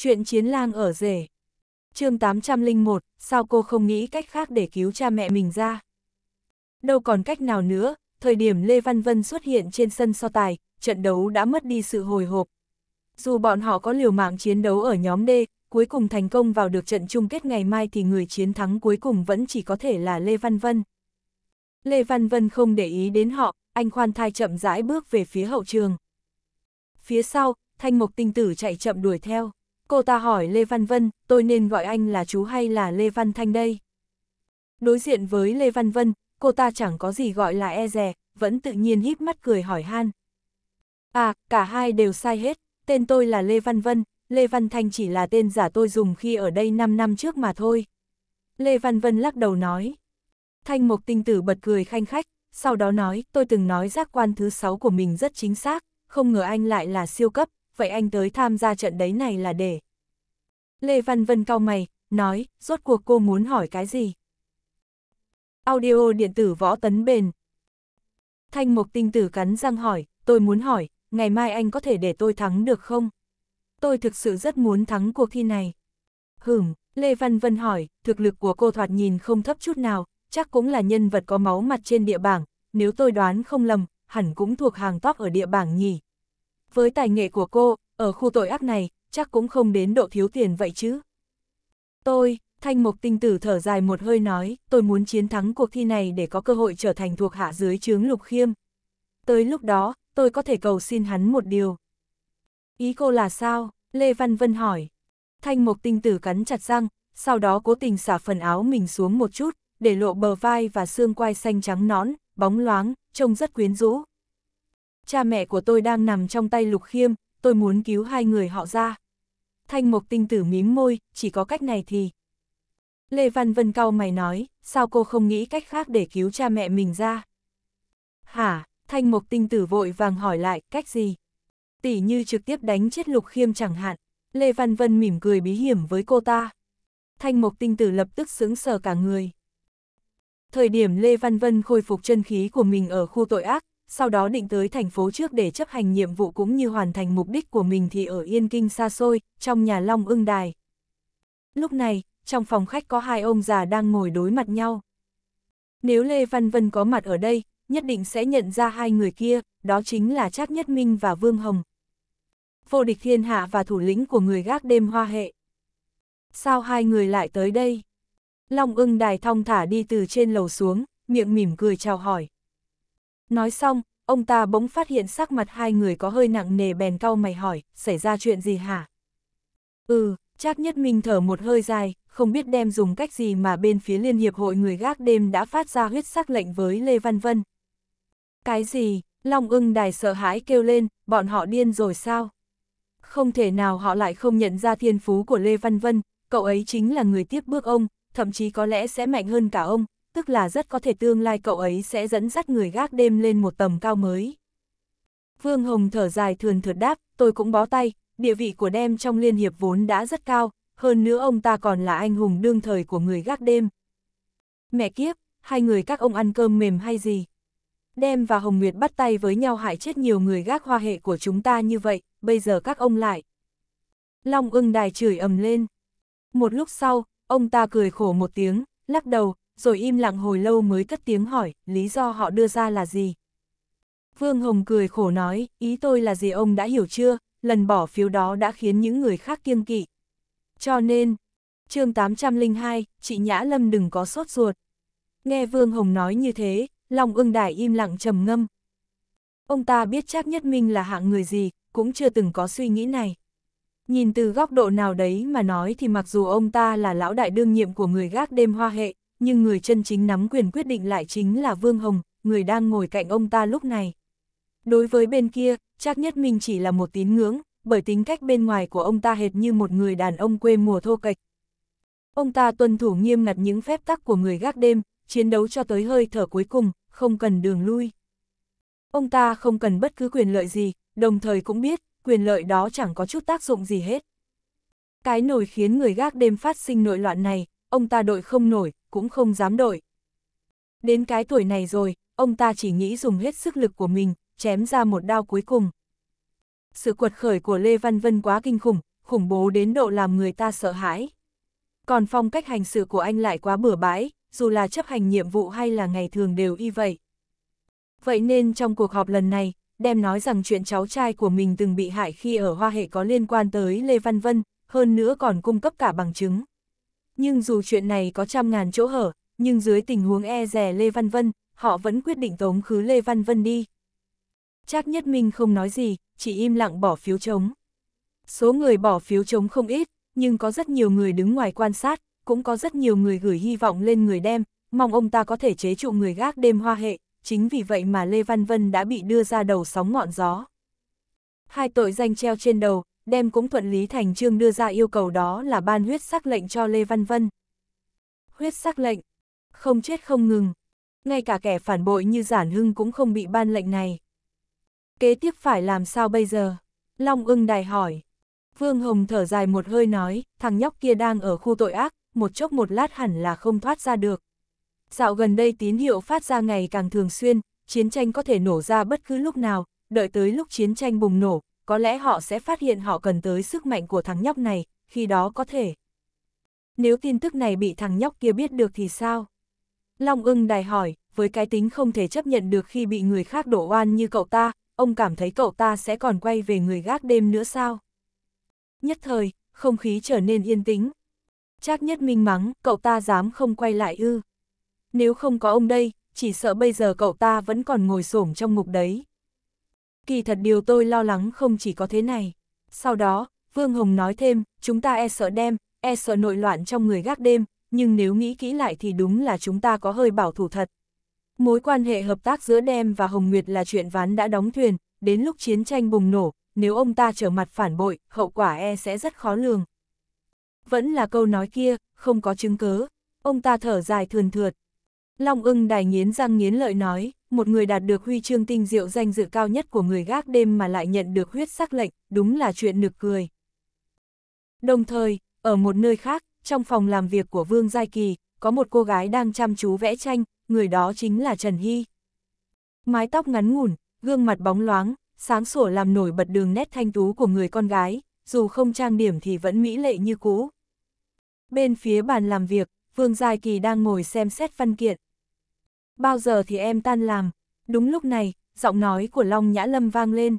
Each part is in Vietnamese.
Chuyện chiến lang ở rể. chương 801, sao cô không nghĩ cách khác để cứu cha mẹ mình ra? Đâu còn cách nào nữa, thời điểm Lê Văn Vân xuất hiện trên sân so tài, trận đấu đã mất đi sự hồi hộp. Dù bọn họ có liều mạng chiến đấu ở nhóm D, cuối cùng thành công vào được trận chung kết ngày mai thì người chiến thắng cuối cùng vẫn chỉ có thể là Lê Văn Vân. Lê Văn Vân không để ý đến họ, anh khoan thai chậm rãi bước về phía hậu trường. Phía sau, Thanh Mộc Tinh Tử chạy chậm đuổi theo. Cô ta hỏi Lê Văn Vân, tôi nên gọi anh là chú hay là Lê Văn Thanh đây? Đối diện với Lê Văn Vân, cô ta chẳng có gì gọi là e rè, vẫn tự nhiên híp mắt cười hỏi han. À, cả hai đều sai hết, tên tôi là Lê Văn Vân, Lê Văn Thanh chỉ là tên giả tôi dùng khi ở đây 5 năm trước mà thôi. Lê Văn Vân lắc đầu nói. Thanh Mộc Tinh Tử bật cười khanh khách, sau đó nói tôi từng nói giác quan thứ 6 của mình rất chính xác, không ngờ anh lại là siêu cấp, vậy anh tới tham gia trận đấy này là để. Lê Văn Vân cau mày, nói, rốt cuộc cô muốn hỏi cái gì? Audio điện tử võ tấn bền. Thanh mục Tinh Tử cắn răng hỏi, tôi muốn hỏi, ngày mai anh có thể để tôi thắng được không? Tôi thực sự rất muốn thắng cuộc thi này. Hửm, Lê Văn Vân hỏi, thực lực của cô thoạt nhìn không thấp chút nào, chắc cũng là nhân vật có máu mặt trên địa bảng, nếu tôi đoán không lầm, hẳn cũng thuộc hàng top ở địa bảng nhỉ, với tài nghệ của cô, ở khu tội ác này, chắc cũng không đến độ thiếu tiền vậy chứ. Tôi, thanh mục tinh tử thở dài một hơi nói, tôi muốn chiến thắng cuộc thi này để có cơ hội trở thành thuộc hạ dưới chướng lục khiêm. Tới lúc đó, tôi có thể cầu xin hắn một điều. Ý cô là sao? Lê Văn Vân hỏi. Thanh mục tinh tử cắn chặt răng, sau đó cố tình xả phần áo mình xuống một chút, để lộ bờ vai và xương quai xanh trắng nón bóng loáng, trông rất quyến rũ cha mẹ của tôi đang nằm trong tay Lục Khiêm, tôi muốn cứu hai người họ ra. Thanh Mộc Tinh Tử mím môi, chỉ có cách này thì... Lê Văn Vân cau mày nói, sao cô không nghĩ cách khác để cứu cha mẹ mình ra? Hả, Thanh Mộc Tinh Tử vội vàng hỏi lại, cách gì? Tỷ như trực tiếp đánh chết Lục Khiêm chẳng hạn, Lê Văn Vân mỉm cười bí hiểm với cô ta. Thanh Mộc Tinh Tử lập tức sững sờ cả người. Thời điểm Lê Văn Vân khôi phục chân khí của mình ở khu tội ác, sau đó định tới thành phố trước để chấp hành nhiệm vụ cũng như hoàn thành mục đích của mình thì ở Yên Kinh xa xôi, trong nhà Long ưng đài. Lúc này, trong phòng khách có hai ông già đang ngồi đối mặt nhau. Nếu Lê Văn Vân có mặt ở đây, nhất định sẽ nhận ra hai người kia, đó chính là Trác Nhất Minh và Vương Hồng. Vô địch thiên hạ và thủ lĩnh của người gác đêm hoa hệ. Sao hai người lại tới đây? Long ưng đài thong thả đi từ trên lầu xuống, miệng mỉm cười chào hỏi. Nói xong, ông ta bỗng phát hiện sắc mặt hai người có hơi nặng nề bèn cau mày hỏi, xảy ra chuyện gì hả? Ừ, chắc Nhất mình thở một hơi dài, không biết đem dùng cách gì mà bên phía Liên Hiệp Hội Người Gác Đêm đã phát ra huyết sắc lệnh với Lê Văn Vân. Cái gì? Long ưng đài sợ hãi kêu lên, bọn họ điên rồi sao? Không thể nào họ lại không nhận ra thiên phú của Lê Văn Vân, cậu ấy chính là người tiếp bước ông, thậm chí có lẽ sẽ mạnh hơn cả ông, tức là rất có thể tương lai cậu ấy sẽ dẫn dắt người gác đêm lên một tầm cao mới. Vương Hồng thở dài thường thượt đáp, tôi cũng bó tay, địa vị của đem trong liên hiệp vốn đã rất cao, hơn nữa ông ta còn là anh hùng đương thời của người gác đêm. Mẹ kiếp, hai người các ông ăn cơm mềm hay gì? Đem và Hồng Nguyệt bắt tay với nhau hại chết nhiều người gác hoa hệ của chúng ta như vậy, bây giờ các ông lại. Long ưng đài chửi ầm lên. Một lúc sau, ông ta cười khổ một tiếng, lắc đầu, rồi im lặng hồi lâu mới cất tiếng hỏi, lý do họ đưa ra là gì? Vương Hồng cười khổ nói, ý tôi là gì ông đã hiểu chưa, lần bỏ phiếu đó đã khiến những người khác kiêng kỵ. Cho nên, chương 802, chị Nhã Lâm đừng có sốt ruột. Nghe Vương Hồng nói như thế, lòng ưng đài im lặng trầm ngâm. Ông ta biết chắc nhất minh là hạng người gì, cũng chưa từng có suy nghĩ này. Nhìn từ góc độ nào đấy mà nói thì mặc dù ông ta là lão đại đương nhiệm của người gác đêm hoa hệ, nhưng người chân chính nắm quyền quyết định lại chính là Vương Hồng, người đang ngồi cạnh ông ta lúc này. Đối với bên kia, chắc nhất mình chỉ là một tín ngưỡng, bởi tính cách bên ngoài của ông ta hệt như một người đàn ông quê mùa thô kệch. Ông ta tuân thủ nghiêm ngặt những phép tắc của người gác đêm, chiến đấu cho tới hơi thở cuối cùng, không cần đường lui. Ông ta không cần bất cứ quyền lợi gì, đồng thời cũng biết, quyền lợi đó chẳng có chút tác dụng gì hết. Cái nổi khiến người gác đêm phát sinh nội loạn này, ông ta đội không nổi, cũng không dám đổi. Đến cái tuổi này rồi, ông ta chỉ nghĩ dùng hết sức lực của mình, chém ra một đao cuối cùng. Sự quật khởi của Lê Văn Vân quá kinh khủng, khủng bố đến độ làm người ta sợ hãi. Còn phong cách hành sự của anh lại quá bừa bãi, dù là chấp hành nhiệm vụ hay là ngày thường đều y vậy. Vậy nên trong cuộc họp lần này, đem nói rằng chuyện cháu trai của mình từng bị hại khi ở Hoa Hệ có liên quan tới Lê Văn Vân, hơn nữa còn cung cấp cả bằng chứng. Nhưng dù chuyện này có trăm ngàn chỗ hở, nhưng dưới tình huống e rè Lê Văn Vân, họ vẫn quyết định tống khứ Lê Văn Vân đi. Trác Nhất Minh không nói gì, chỉ im lặng bỏ phiếu chống. Số người bỏ phiếu chống không ít, nhưng có rất nhiều người đứng ngoài quan sát, cũng có rất nhiều người gửi hy vọng lên người đem, mong ông ta có thể chế trụ người gác đêm hoa hệ, chính vì vậy mà Lê Văn Vân đã bị đưa ra đầu sóng ngọn gió. Hai tội danh treo trên đầu, đem cũng thuận lý thành trương đưa ra yêu cầu đó là ban huyết sắc lệnh cho Lê Văn Vân. Huyết sắc lệnh, không chết không ngừng, ngay cả kẻ phản bội như Giản Hưng cũng không bị ban lệnh này. Kế tiếp phải làm sao bây giờ? Long ưng đài hỏi. Vương Hồng thở dài một hơi nói, thằng nhóc kia đang ở khu tội ác, một chốc một lát hẳn là không thoát ra được. Dạo gần đây tín hiệu phát ra ngày càng thường xuyên, chiến tranh có thể nổ ra bất cứ lúc nào, đợi tới lúc chiến tranh bùng nổ, có lẽ họ sẽ phát hiện họ cần tới sức mạnh của thằng nhóc này, khi đó có thể. Nếu tin tức này bị thằng nhóc kia biết được thì sao? Long ưng đài hỏi, với cái tính không thể chấp nhận được khi bị người khác đổ oan như cậu ta, ông cảm thấy cậu ta sẽ còn quay về người gác đêm nữa sao? Nhất thời, không khí trở nên yên tĩnh. Trác nhất minh mắng, cậu ta dám không quay lại ư. Nếu không có ông đây, chỉ sợ bây giờ cậu ta vẫn còn ngồi xổm trong ngục đấy kỳ thật điều tôi lo lắng không chỉ có thế này. Sau đó, Vương Hồng nói thêm, chúng ta e sợ đem, e sợ nội loạn trong người gác đêm, nhưng nếu nghĩ kỹ lại thì đúng là chúng ta có hơi bảo thủ thật. Mối quan hệ hợp tác giữa Đem và Hồng Nguyệt là chuyện ván đã đóng thuyền, đến lúc chiến tranh bùng nổ, nếu ông ta trở mặt phản bội, hậu quả e sẽ rất khó lường. Vẫn là câu nói kia, không có chứng cớ, ông ta thở dài thườn thượt. Long ưng đài nghiến răng nghiến lợi nói, một người đạt được huy chương tinh diệu danh dự cao nhất của người gác đêm mà lại nhận được huyết sắc lệnh, đúng là chuyện nực cười. Đồng thời, ở một nơi khác, trong phòng làm việc của Vương Giai Kỳ, có một cô gái đang chăm chú vẽ tranh, người đó chính là Trần Hy. Mái tóc ngắn ngủn, gương mặt bóng loáng, sáng sủa làm nổi bật đường nét thanh tú của người con gái, dù không trang điểm thì vẫn mỹ lệ như cũ. Bên phía bàn làm việc, Vương Giai Kỳ đang ngồi xem xét văn kiện bao giờ thì em tan làm. Đúng lúc này, giọng nói của Long Nhã Lâm vang lên.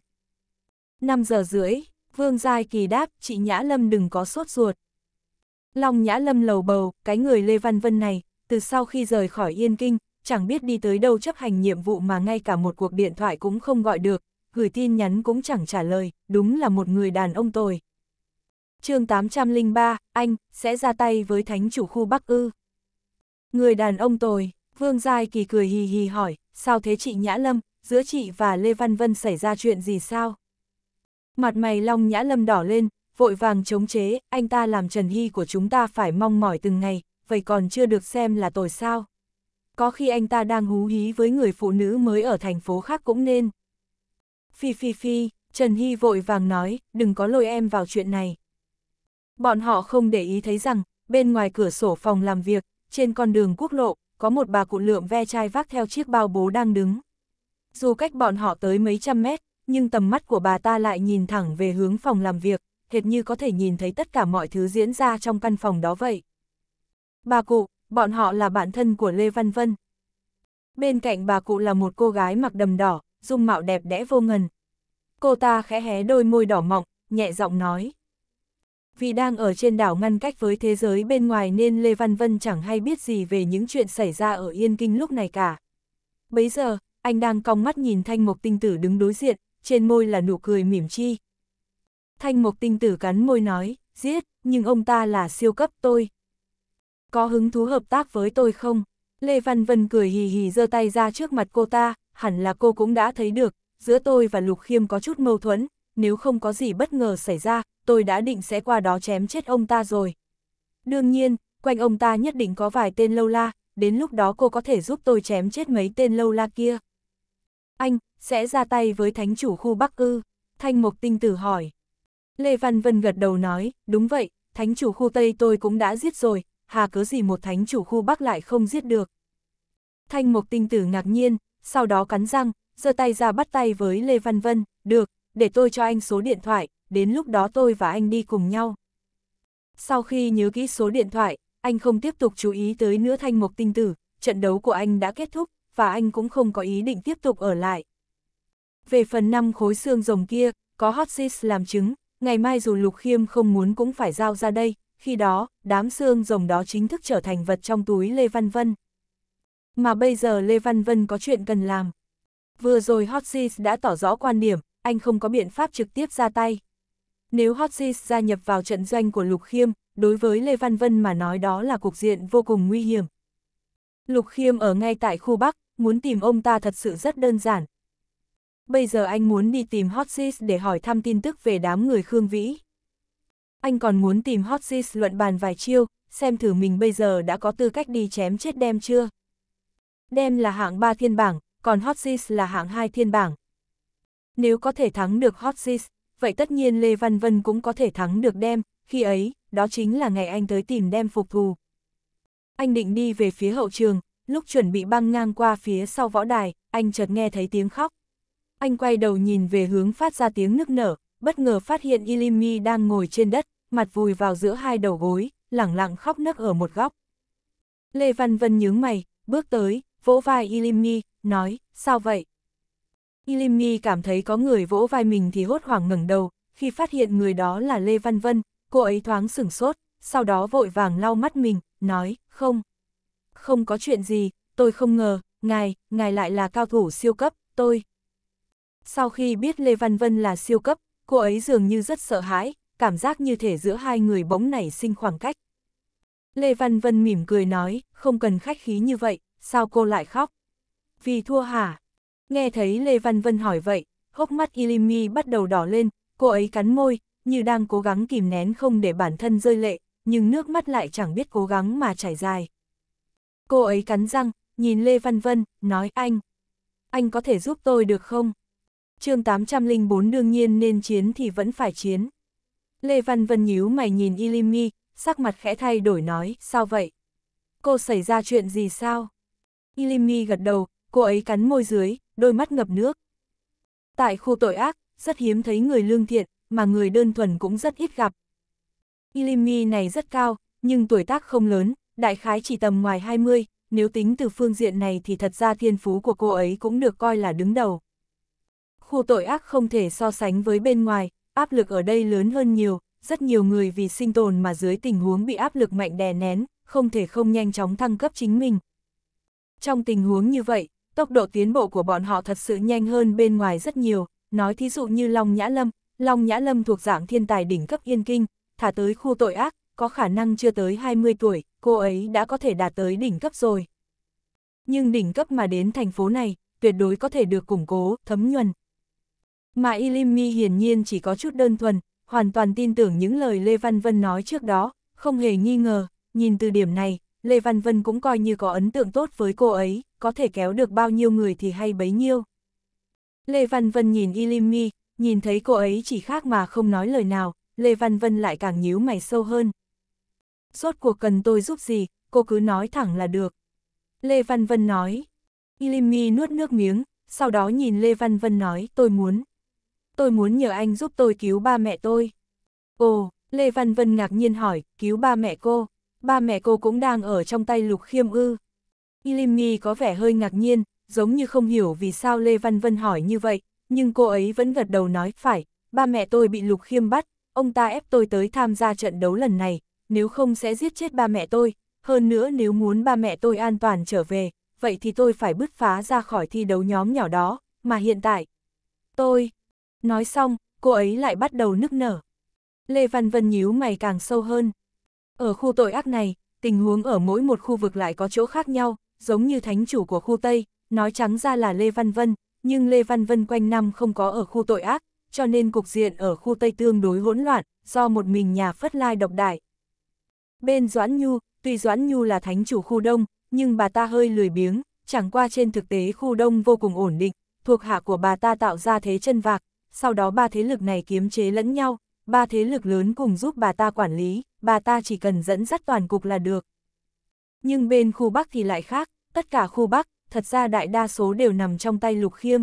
5 giờ rưỡi, Vương Giai Kỳ đáp, chị Nhã Lâm đừng có sốt ruột. Long Nhã Lâm lầu bầu, cái người Lê Văn Vân này, từ sau khi rời khỏi Yên Kinh, chẳng biết đi tới đâu chấp hành nhiệm vụ mà ngay cả một cuộc điện thoại cũng không gọi được, gửi tin nhắn cũng chẳng trả lời, đúng là một người đàn ông tồi. chương 803, anh, sẽ ra tay với thánh chủ khu Bắc Ư. Người đàn ông tồi. Vương Giai Kỳ cười hì hì hỏi, sao thế chị Nhã Lâm, giữa chị và Lê Văn Vân xảy ra chuyện gì sao? Mặt mày Long Nhã Lâm đỏ lên, vội vàng chống chế, anh ta làm Trần Hy của chúng ta phải mong mỏi từng ngày, vậy còn chưa được xem là tội sao? Có khi anh ta đang hú hí với người phụ nữ mới ở thành phố khác cũng nên. Phi phi phi, Trần Hy vội vàng nói, đừng có lôi em vào chuyện này. Bọn họ không để ý thấy rằng, bên ngoài cửa sổ phòng làm việc, trên con đường quốc lộ, có một bà cụ lượm ve chai vác theo chiếc bao bố đang đứng. Dù cách bọn họ tới mấy trăm mét, nhưng tầm mắt của bà ta lại nhìn thẳng về hướng phòng làm việc, hệt như có thể nhìn thấy tất cả mọi thứ diễn ra trong căn phòng đó vậy. Bà cụ, bọn họ là bạn thân của Lê Văn Vân. Bên cạnh bà cụ là một cô gái mặc đầm đỏ, dung mạo đẹp đẽ vô ngần. Cô ta khẽ hé đôi môi đỏ mọng, nhẹ giọng nói vì đang ở trên đảo ngăn cách với thế giới bên ngoài nên Lê Văn Vân chẳng hay biết gì về những chuyện xảy ra ở Yên Kinh lúc này cả. Bấy giờ, anh đang cong mắt nhìn Thanh Mộc Tinh Tử đứng đối diện, trên môi là nụ cười mỉm chi. Thanh Mộc Tinh Tử cắn môi nói, giết, nhưng ông ta là siêu cấp tôi. Có hứng thú hợp tác với tôi không? Lê Văn Vân cười hì hì giơ tay ra trước mặt cô ta, hẳn là cô cũng đã thấy được, giữa tôi và Lục Khiêm có chút mâu thuẫn, nếu không có gì bất ngờ xảy ra, tôi đã định sẽ qua đó chém chết ông ta rồi. Đương nhiên, quanh ông ta nhất định có vài tên lâu la, đến lúc đó cô có thể giúp tôi chém chết mấy tên lâu la kia. Anh, sẽ ra tay với thánh chủ khu Bắc Ư, Thanh Mộc Tinh Tử hỏi. Lê Văn Vân gật đầu nói, đúng vậy, thánh chủ khu Tây tôi cũng đã giết rồi, hà cớ gì một thánh chủ khu Bắc lại không giết được. Thanh Mộc Tinh Tử ngạc nhiên, sau đó cắn răng, giơ tay ra bắt tay với Lê Văn Vân, được, để tôi cho anh số điện thoại, đến lúc đó tôi và anh đi cùng nhau. Sau khi nhớ kỹ số điện thoại, anh không tiếp tục chú ý tới nữa thanh mục tinh tử, trận đấu của anh đã kết thúc, và anh cũng không có ý định tiếp tục ở lại. Về phần năm khối xương rồng kia, có hot sis làm chứng, ngày mai dù Lục Khiêm không muốn cũng phải giao ra đây, khi đó, đám xương rồng đó chính thức trở thành vật trong túi Lê Văn Vân. Mà bây giờ Lê Văn Vân có chuyện cần làm. Vừa rồi hot sis đã tỏ rõ quan điểm, anh không có biện pháp trực tiếp ra tay. Nếu Hotsis gia nhập vào trận doanh của Lục Khiêm, đối với Lê Văn Vân mà nói đó là cục diện vô cùng nguy hiểm. Lục Khiêm ở ngay tại khu Bắc, muốn tìm ông ta thật sự rất đơn giản. Bây giờ anh muốn đi tìm Hotsis để hỏi thăm tin tức về đám người Khương Vĩ. Anh còn muốn tìm Hotsis luận bàn vài chiêu, xem thử mình bây giờ đã có tư cách đi chém chết đem chưa. Đem là hạng 3 thiên bảng, còn Hotsis là hạng 2 thiên bảng, nếu có thể thắng được Hodges, vậy tất nhiên Lê Văn Vân cũng có thể thắng được Đem, khi ấy, đó chính là ngày anh tới tìm Đem phục thù. Anh định đi về phía hậu trường, lúc chuẩn bị băng ngang qua phía sau võ đài, anh chợt nghe thấy tiếng khóc. Anh quay đầu nhìn về hướng phát ra tiếng nức nở, bất ngờ phát hiện Ilimi đang ngồi trên đất, mặt vùi vào giữa hai đầu gối, lẳng lặng khóc nấc ở một góc. Lê Văn Vân nhướng mày, bước tới, vỗ vai Ilimi, nói, sao vậy? Ilimi cảm thấy có người vỗ vai mình thì hốt hoảng ngẩng đầu, khi phát hiện người đó là Lê Văn Vân, cô ấy thoáng sửng sốt, sau đó vội vàng lau mắt mình, nói, không. Không có chuyện gì, tôi không ngờ, ngài, ngài lại là cao thủ siêu cấp, tôi. Sau khi biết Lê Văn Vân là siêu cấp, cô ấy dường như rất sợ hãi, cảm giác như thể giữa hai người bỗng nảy sinh khoảng cách. Lê Văn Vân mỉm cười nói, không cần khách khí như vậy, sao cô lại khóc? Vì thua hả? Nghe thấy Lê Văn Vân hỏi vậy, hốc mắt Ilimi bắt đầu đỏ lên, cô ấy cắn môi, như đang cố gắng kìm nén không để bản thân rơi lệ, nhưng nước mắt lại chẳng biết cố gắng mà chảy dài. Cô ấy cắn răng, nhìn Lê Văn Vân, nói anh, anh có thể giúp tôi được không? chương 804 đương nhiên nên chiến thì vẫn phải chiến. Lê Văn Vân nhíu mày nhìn Ilimi, sắc mặt khẽ thay đổi nói, sao vậy? Cô xảy ra chuyện gì sao? Ilimi gật đầu, cô ấy cắn môi dưới, đôi mắt ngập nước. Tại khu tội ác, rất hiếm thấy người lương thiện, mà người đơn thuần cũng rất ít gặp. Ilimi này rất cao, nhưng tuổi tác không lớn, đại khái chỉ tầm ngoài 20, nếu tính từ phương diện này thì thật ra thiên phú của cô ấy cũng được coi là đứng đầu. Khu tội ác không thể so sánh với bên ngoài, áp lực ở đây lớn hơn nhiều, rất nhiều người vì sinh tồn mà dưới tình huống bị áp lực mạnh đè nén, không thể không nhanh chóng thăng cấp chính mình. Trong tình huống như vậy, tốc độ tiến bộ của bọn họ thật sự nhanh hơn bên ngoài rất nhiều, nói thí dụ như Long Nhã Lâm, Long Nhã Lâm thuộc dạng thiên tài đỉnh cấp yên kinh, thả tới khu tội ác, có khả năng chưa tới 20 tuổi, cô ấy đã có thể đạt tới đỉnh cấp rồi. Nhưng đỉnh cấp mà đến thành phố này, tuyệt đối có thể được củng cố, thấm nhuần. Mà Ilimi hiển nhiên chỉ có chút đơn thuần, hoàn toàn tin tưởng những lời Lê Văn Vân nói trước đó, không hề nghi ngờ, nhìn từ điểm này, Lê Văn Vân cũng coi như có ấn tượng tốt với cô ấy có thể kéo được bao nhiêu người thì hay bấy nhiêu. Lê Văn Vân nhìn Ilimi, nhìn thấy cô ấy chỉ khác mà không nói lời nào, Lê Văn Vân lại càng nhíu mày sâu hơn. Rốt cuộc cần tôi giúp gì, cô cứ nói thẳng là được. Lê Văn Vân nói. Ilimi nuốt nước miếng, sau đó nhìn Lê Văn Vân nói tôi muốn. Tôi muốn nhờ anh giúp tôi cứu ba mẹ tôi. Ồ, Lê Văn Vân ngạc nhiên hỏi, cứu ba mẹ cô. Ba mẹ cô cũng đang ở trong tay Lục Khiêm ư. Lim Nghi có vẻ hơi ngạc nhiên, giống như không hiểu vì sao Lê Văn Vân hỏi như vậy, nhưng cô ấy vẫn gật đầu nói, phải, ba mẹ tôi bị Lục Khiêm bắt, ông ta ép tôi tới tham gia trận đấu lần này, nếu không sẽ giết chết ba mẹ tôi, hơn nữa nếu muốn ba mẹ tôi an toàn trở về, vậy thì tôi phải bứt phá ra khỏi thi đấu nhóm nhỏ đó, mà hiện tại, tôi... Nói xong, cô ấy lại bắt đầu nức nở. Lê Văn Vân nhíu mày càng sâu hơn. Ở khu tội ác này, tình huống ở mỗi một khu vực lại có chỗ khác nhau, giống như thánh chủ của khu Tây, nói trắng ra là Lê Văn Vân, nhưng Lê Văn Vân quanh năm không có ở khu tội ác, cho nên cục diện ở khu Tây tương đối hỗn loạn, do một mình nhà Phất Lai độc đại. Bên Doãn Nhu, tuy Doãn Nhu là thánh chủ khu Đông, nhưng bà ta hơi lười biếng, chẳng qua trên thực tế khu Đông vô cùng ổn định, thuộc hạ của bà ta tạo ra thế chân vạc, sau đó ba thế lực này kiếm chế lẫn nhau, ba thế lực lớn cùng giúp bà ta quản lý, bà ta chỉ cần dẫn dắt toàn cục là được. Nhưng bên khu Bắc thì lại khác, tất cả khu Bắc, thật ra đại đa số đều nằm trong tay Lục Khiêm.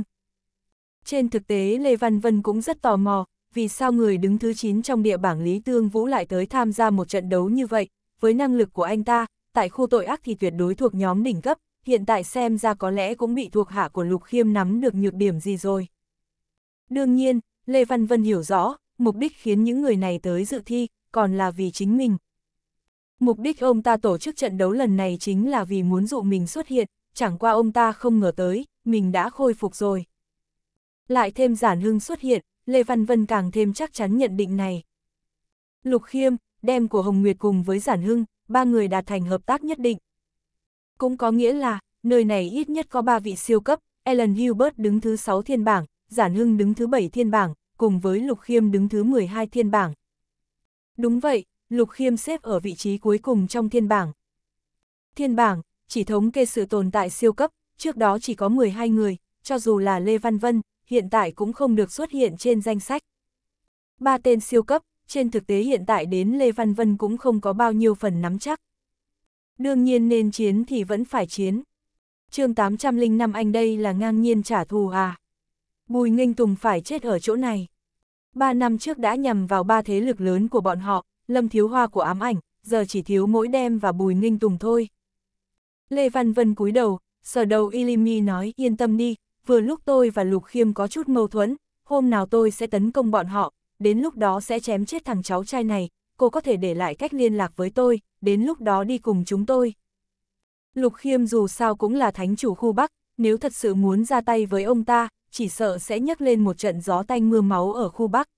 Trên thực tế Lê Văn Vân cũng rất tò mò, vì sao người đứng thứ 9 trong địa bảng Lý Tương Vũ lại tới tham gia một trận đấu như vậy, với năng lực của anh ta, tại khu tội ác thì tuyệt đối thuộc nhóm đỉnh cấp, hiện tại xem ra có lẽ cũng bị thuộc hạ của Lục Khiêm nắm được nhược điểm gì rồi. Đương nhiên, Lê Văn Vân hiểu rõ, mục đích khiến những người này tới dự thi, còn là vì chính mình, Mục đích ông ta tổ chức trận đấu lần này chính là vì muốn dụ mình xuất hiện, chẳng qua ông ta không ngờ tới, mình đã khôi phục rồi. Lại thêm giản hưng xuất hiện, Lê Văn Vân càng thêm chắc chắn nhận định này. Lục Khiêm, đem của Hồng Nguyệt cùng với giản hưng, ba người đạt thành hợp tác nhất định. Cũng có nghĩa là, nơi này ít nhất có ba vị siêu cấp, Ellen Hubert đứng thứ 6 thiên bảng, Giản Hưng đứng thứ 7 thiên bảng, cùng với Lục Khiêm đứng thứ 12 thiên bảng. Đúng vậy, Lục Khiêm xếp ở vị trí cuối cùng trong thiên bảng. Thiên bảng, chỉ thống kê sự tồn tại siêu cấp, trước đó chỉ có 12 người, cho dù là Lê Văn Vân, hiện tại cũng không được xuất hiện trên danh sách. Ba tên siêu cấp, trên thực tế hiện tại đến Lê Văn Vân cũng không có bao nhiêu phần nắm chắc. Đương nhiên nên chiến thì vẫn phải chiến. chương 805 anh đây là ngang nhiên trả thù à. Bùi Nghênh Tùng phải chết ở chỗ này. Ba năm trước đã nhằm vào ba thế lực lớn của bọn họ, Lâm Thiếu Hoa của ám ảnh, giờ chỉ thiếu mỗi đem và Bùi Ninh Tùng thôi. Lê Văn Vân cúi đầu, sở đầu Ilimi nói yên tâm đi, vừa lúc tôi và Lục Khiêm có chút mâu thuẫn, hôm nào tôi sẽ tấn công bọn họ, đến lúc đó sẽ chém chết thằng cháu trai này, cô có thể để lại cách liên lạc với tôi, đến lúc đó đi cùng chúng tôi. Lục Khiêm dù sao cũng là thánh chủ khu Bắc, nếu thật sự muốn ra tay với ông ta, chỉ sợ sẽ nhấc lên một trận gió tanh mưa máu ở khu Bắc.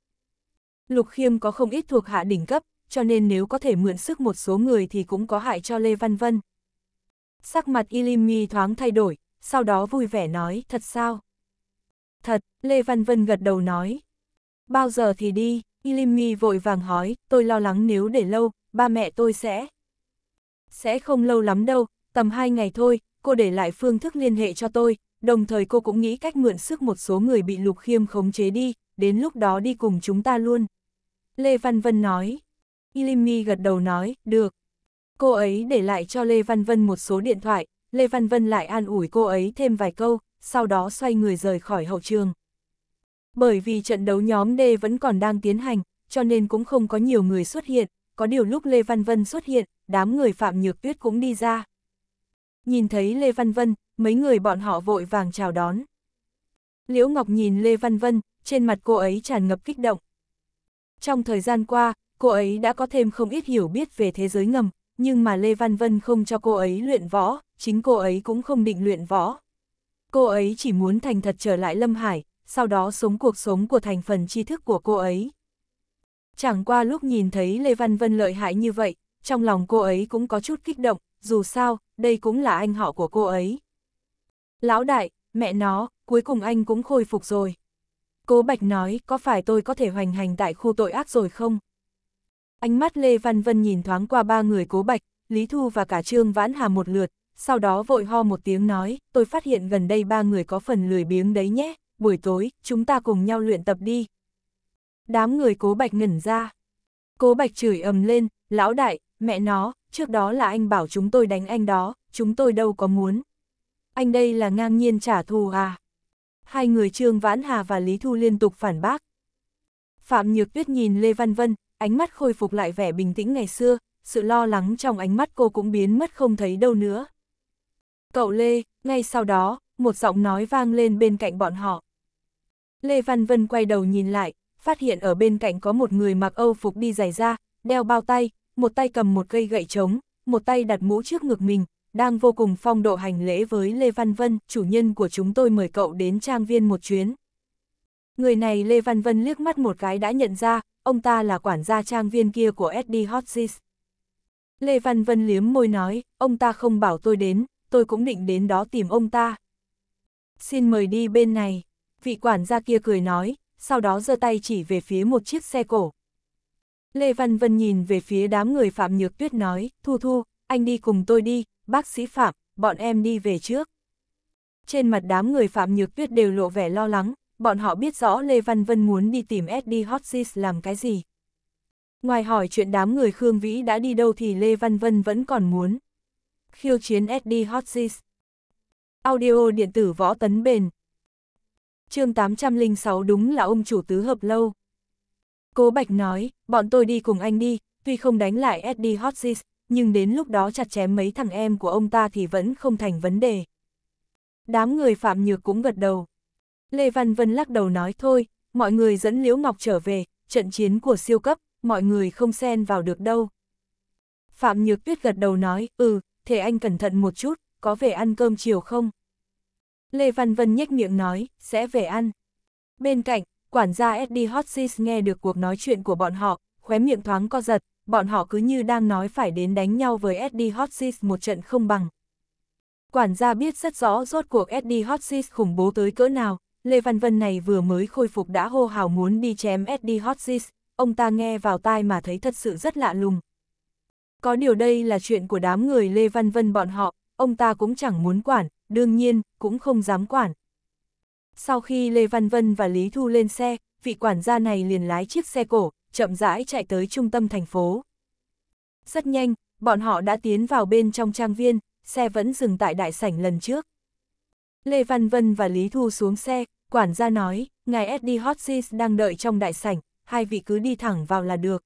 Lục Khiêm có không ít thuộc hạ đỉnh cấp, cho nên nếu có thể mượn sức một số người thì cũng có hại cho Lê Văn Vân. Sắc mặt Ilimi thoáng thay đổi, sau đó vui vẻ nói, thật sao? Thật, Lê Văn Vân gật đầu nói. Bao giờ thì đi, Ilimi vội vàng hỏi, tôi lo lắng nếu để lâu, ba mẹ tôi sẽ... Sẽ không lâu lắm đâu, tầm hai ngày thôi, cô để lại phương thức liên hệ cho tôi, đồng thời cô cũng nghĩ cách mượn sức một số người bị Lục Khiêm khống chế đi, đến lúc đó đi cùng chúng ta luôn. Lê Văn Vân nói. Ilimi gật đầu nói, được. Cô ấy để lại cho Lê Văn Vân một số điện thoại, Lê Văn Vân lại an ủi cô ấy thêm vài câu, sau đó xoay người rời khỏi hậu trường. Bởi vì trận đấu nhóm D vẫn còn đang tiến hành, cho nên cũng không có nhiều người xuất hiện, có điều lúc Lê Văn Vân xuất hiện, đám người Phạm Nhược Tuyết cũng đi ra. Nhìn thấy Lê Văn Vân, mấy người bọn họ vội vàng chào đón. Liễu Ngọc nhìn Lê Văn Vân, trên mặt cô ấy tràn ngập kích động. Trong thời gian qua, cô ấy đã có thêm không ít hiểu biết về thế giới ngầm, nhưng mà Lê Văn Vân không cho cô ấy luyện võ, chính cô ấy cũng không định luyện võ. Cô ấy chỉ muốn thành thật trở lại Lâm Hải, sau đó sống cuộc sống của thành phần tri thức của cô ấy. Chẳng qua lúc nhìn thấy Lê Văn Vân lợi hại như vậy, trong lòng cô ấy cũng có chút kích động, dù sao, đây cũng là anh họ của cô ấy. Lão đại, mẹ nó, cuối cùng anh cũng khôi phục rồi. Cố Bạch nói, có phải tôi có thể hoành hành tại khu tội ác rồi không? Ánh mắt Lê Văn Vân nhìn thoáng qua ba người cố bạch, Lý Thu và cả Trương Vãn Hà một lượt, sau đó vội ho một tiếng nói, tôi phát hiện gần đây ba người có phần lười biếng đấy nhé, buổi tối, chúng ta cùng nhau luyện tập đi. Đám người cố bạch ngẩn ra. Cố bạch chửi ầm lên, lão đại, mẹ nó, trước đó là anh bảo chúng tôi đánh anh đó, chúng tôi đâu có muốn. Anh đây là ngang nhiên trả thù à. Hai người Trương Vãn Hà và Lý Thu liên tục phản bác. Phạm Nhược Tuyết nhìn Lê Văn Vân, ánh mắt khôi phục lại vẻ bình tĩnh ngày xưa, sự lo lắng trong ánh mắt cô cũng biến mất không thấy đâu nữa. Cậu Lê, ngay sau đó, một giọng nói vang lên bên cạnh bọn họ. Lê Văn Vân quay đầu nhìn lại, phát hiện ở bên cạnh có một người mặc âu phục đi giày da, đeo bao tay, một tay cầm một cây gậy trống, một tay đặt mũ trước ngực mình, đang vô cùng phong độ hành lễ với Lê Văn Vân, chủ nhân của chúng tôi mời cậu đến trang viên một chuyến. Người này Lê Văn Vân liếc mắt một cái đã nhận ra, ông ta là quản gia trang viên kia của Eddie Hodges. Lê Văn Vân liếm môi nói, ông ta không bảo tôi đến, tôi cũng định đến đó tìm ông ta. Xin mời đi bên này, vị quản gia kia cười nói, sau đó giơ tay chỉ về phía một chiếc xe cổ. Lê Văn Vân nhìn về phía đám người Phạm Nhược Tuyết nói, Thu Thu, anh đi cùng tôi đi, bác sĩ Phạm, bọn em đi về trước. Trên mặt đám người Phạm Nhược Tuyết đều lộ vẻ lo lắng, bọn họ biết rõ Lê Văn Vân muốn đi tìm Eddie Hodges làm cái gì. Ngoài hỏi chuyện đám người Khương Vĩ đã đi đâu thì Lê Văn Vân vẫn còn muốn. Khiêu chiến Eddie Hodges. Audio điện tử võ tấn bền. chương 806 đúng là ông chủ tứ hợp lâu. Cố Bạch nói, bọn tôi đi cùng anh đi, tuy không đánh lại Eddie Hodges, nhưng đến lúc đó chặt chém mấy thằng em của ông ta thì vẫn không thành vấn đề. Đám người Phạm Nhược cũng gật đầu. Lê Văn Vân lắc đầu nói thôi, mọi người dẫn Liễu Ngọc trở về, trận chiến của siêu cấp, mọi người không xen vào được đâu. Phạm Nhược Tuyết gật đầu nói, ừ, thế anh cẩn thận một chút, có về ăn cơm chiều không? Lê Văn Vân nhếch miệng nói, sẽ về ăn. Bên cạnh, quản gia SD Hotsis nghe được cuộc nói chuyện của bọn họ, khóe miệng thoáng co giật, bọn họ cứ như đang nói phải đến đánh nhau với SD Hotsis một trận không bằng. Quản gia biết rất rõ rốt cuộc SD Hotsis khủng bố tới cỡ nào, Lê Văn Vân này vừa mới khôi phục đã hô hào muốn đi chém Eddie Hodges, ông ta nghe vào tai mà thấy thật sự rất lạ lùng. Có điều đây là chuyện của đám người Lê Văn Vân bọn họ, ông ta cũng chẳng muốn quản, đương nhiên, cũng không dám quản. Sau khi Lê Văn Vân và Lý Thu lên xe, vị quản gia này liền lái chiếc xe cổ, chậm rãi chạy tới trung tâm thành phố. Rất nhanh, bọn họ đã tiến vào bên trong trang viên, xe vẫn dừng tại đại sảnh lần trước. Lê Văn Vân và Lý Thu xuống xe, Quản gia nói, ngài Eddie Hotsis đang đợi trong đại sảnh, hai vị cứ đi thẳng vào là được.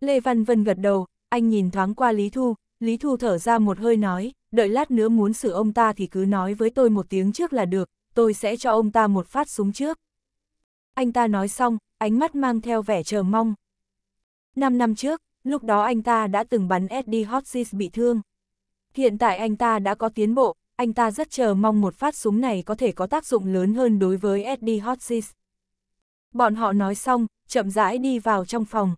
Lê Văn Vân gật đầu, anh nhìn thoáng qua Lý Thu, Lý Thu thở ra một hơi nói, đợi lát nữa muốn xử ông ta thì cứ nói với tôi một tiếng trước là được, tôi sẽ cho ông ta một phát súng trước. Anh ta nói xong, ánh mắt mang theo vẻ chờ mong. Năm năm trước, lúc đó anh ta đã từng bắn Eddie Hodges bị thương. Hiện tại anh ta đã có tiến bộ, anh ta rất chờ mong một phát súng này có thể có tác dụng lớn hơn đối với Eddie Hodges. Bọn họ nói xong, chậm rãi đi vào trong phòng.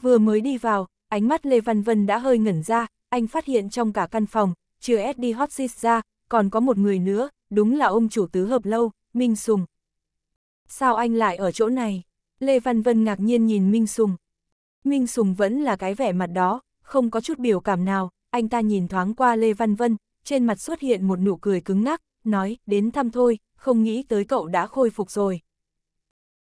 Vừa mới đi vào, ánh mắt Lê Văn Vân đã hơi ngẩn ra, anh phát hiện trong cả căn phòng, trừ Eddie Hodges ra, còn có một người nữa, đúng là ông chủ tứ hợp lâu, Minh Sùng. Sao anh lại ở chỗ này? Lê Văn Vân ngạc nhiên nhìn Minh Sùng. Minh Sùng vẫn là cái vẻ mặt đó, không có chút biểu cảm nào, anh ta nhìn thoáng qua Lê Văn Vân, trên mặt xuất hiện một nụ cười cứng ngắc, nói, đến thăm thôi, không nghĩ tới cậu đã khôi phục rồi.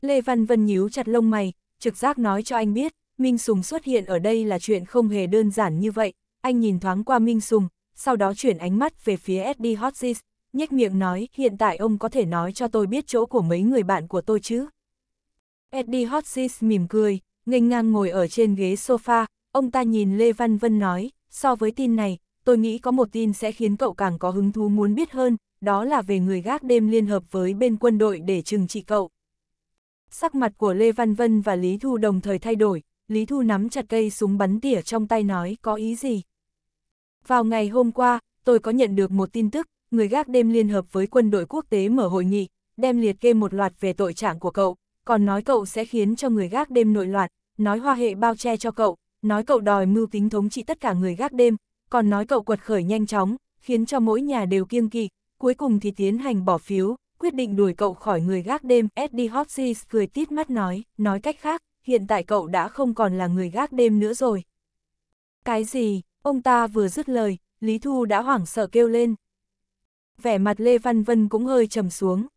Lê Văn Vân nhíu chặt lông mày, trực giác nói cho anh biết, Minh Sùng xuất hiện ở đây là chuyện không hề đơn giản như vậy, anh nhìn thoáng qua Minh Sùng, sau đó chuyển ánh mắt về phía Eddie Hodges, nhếch miệng nói, hiện tại ông có thể nói cho tôi biết chỗ của mấy người bạn của tôi chứ. Eddie Hodges mỉm cười, ngây ngang ngồi ở trên ghế sofa, ông ta nhìn Lê Văn Vân nói, so với tin này, tôi nghĩ có một tin sẽ khiến cậu càng có hứng thú muốn biết hơn, đó là về người gác đêm liên hợp với bên quân đội để trừng trị cậu. Sắc mặt của Lê Văn Vân và Lý Thu đồng thời thay đổi, Lý Thu nắm chặt cây súng bắn tỉa trong tay nói có ý gì. Vào ngày hôm qua, tôi có nhận được một tin tức, người gác đêm liên hợp với quân đội quốc tế mở hội nghị, đem liệt kê một loạt về tội trạng của cậu, còn nói cậu sẽ khiến cho người gác đêm nội loạn, nói hoa hệ bao che cho cậu, nói cậu đòi mưu tính thống trị tất cả người gác đêm, còn nói cậu quật khởi nhanh chóng, khiến cho mỗi nhà đều kiêng kỵ, cuối cùng thì tiến hành bỏ phiếu, quyết định đuổi cậu khỏi người gác đêm. Eddie Hopsis cười tít mắt nói, nói cách khác, hiện tại cậu đã không còn là người gác đêm nữa rồi. Cái gì, ông ta vừa dứt lời, Lý Thu đã hoảng sợ kêu lên. Vẻ mặt Lê Văn Vân cũng hơi trầm xuống.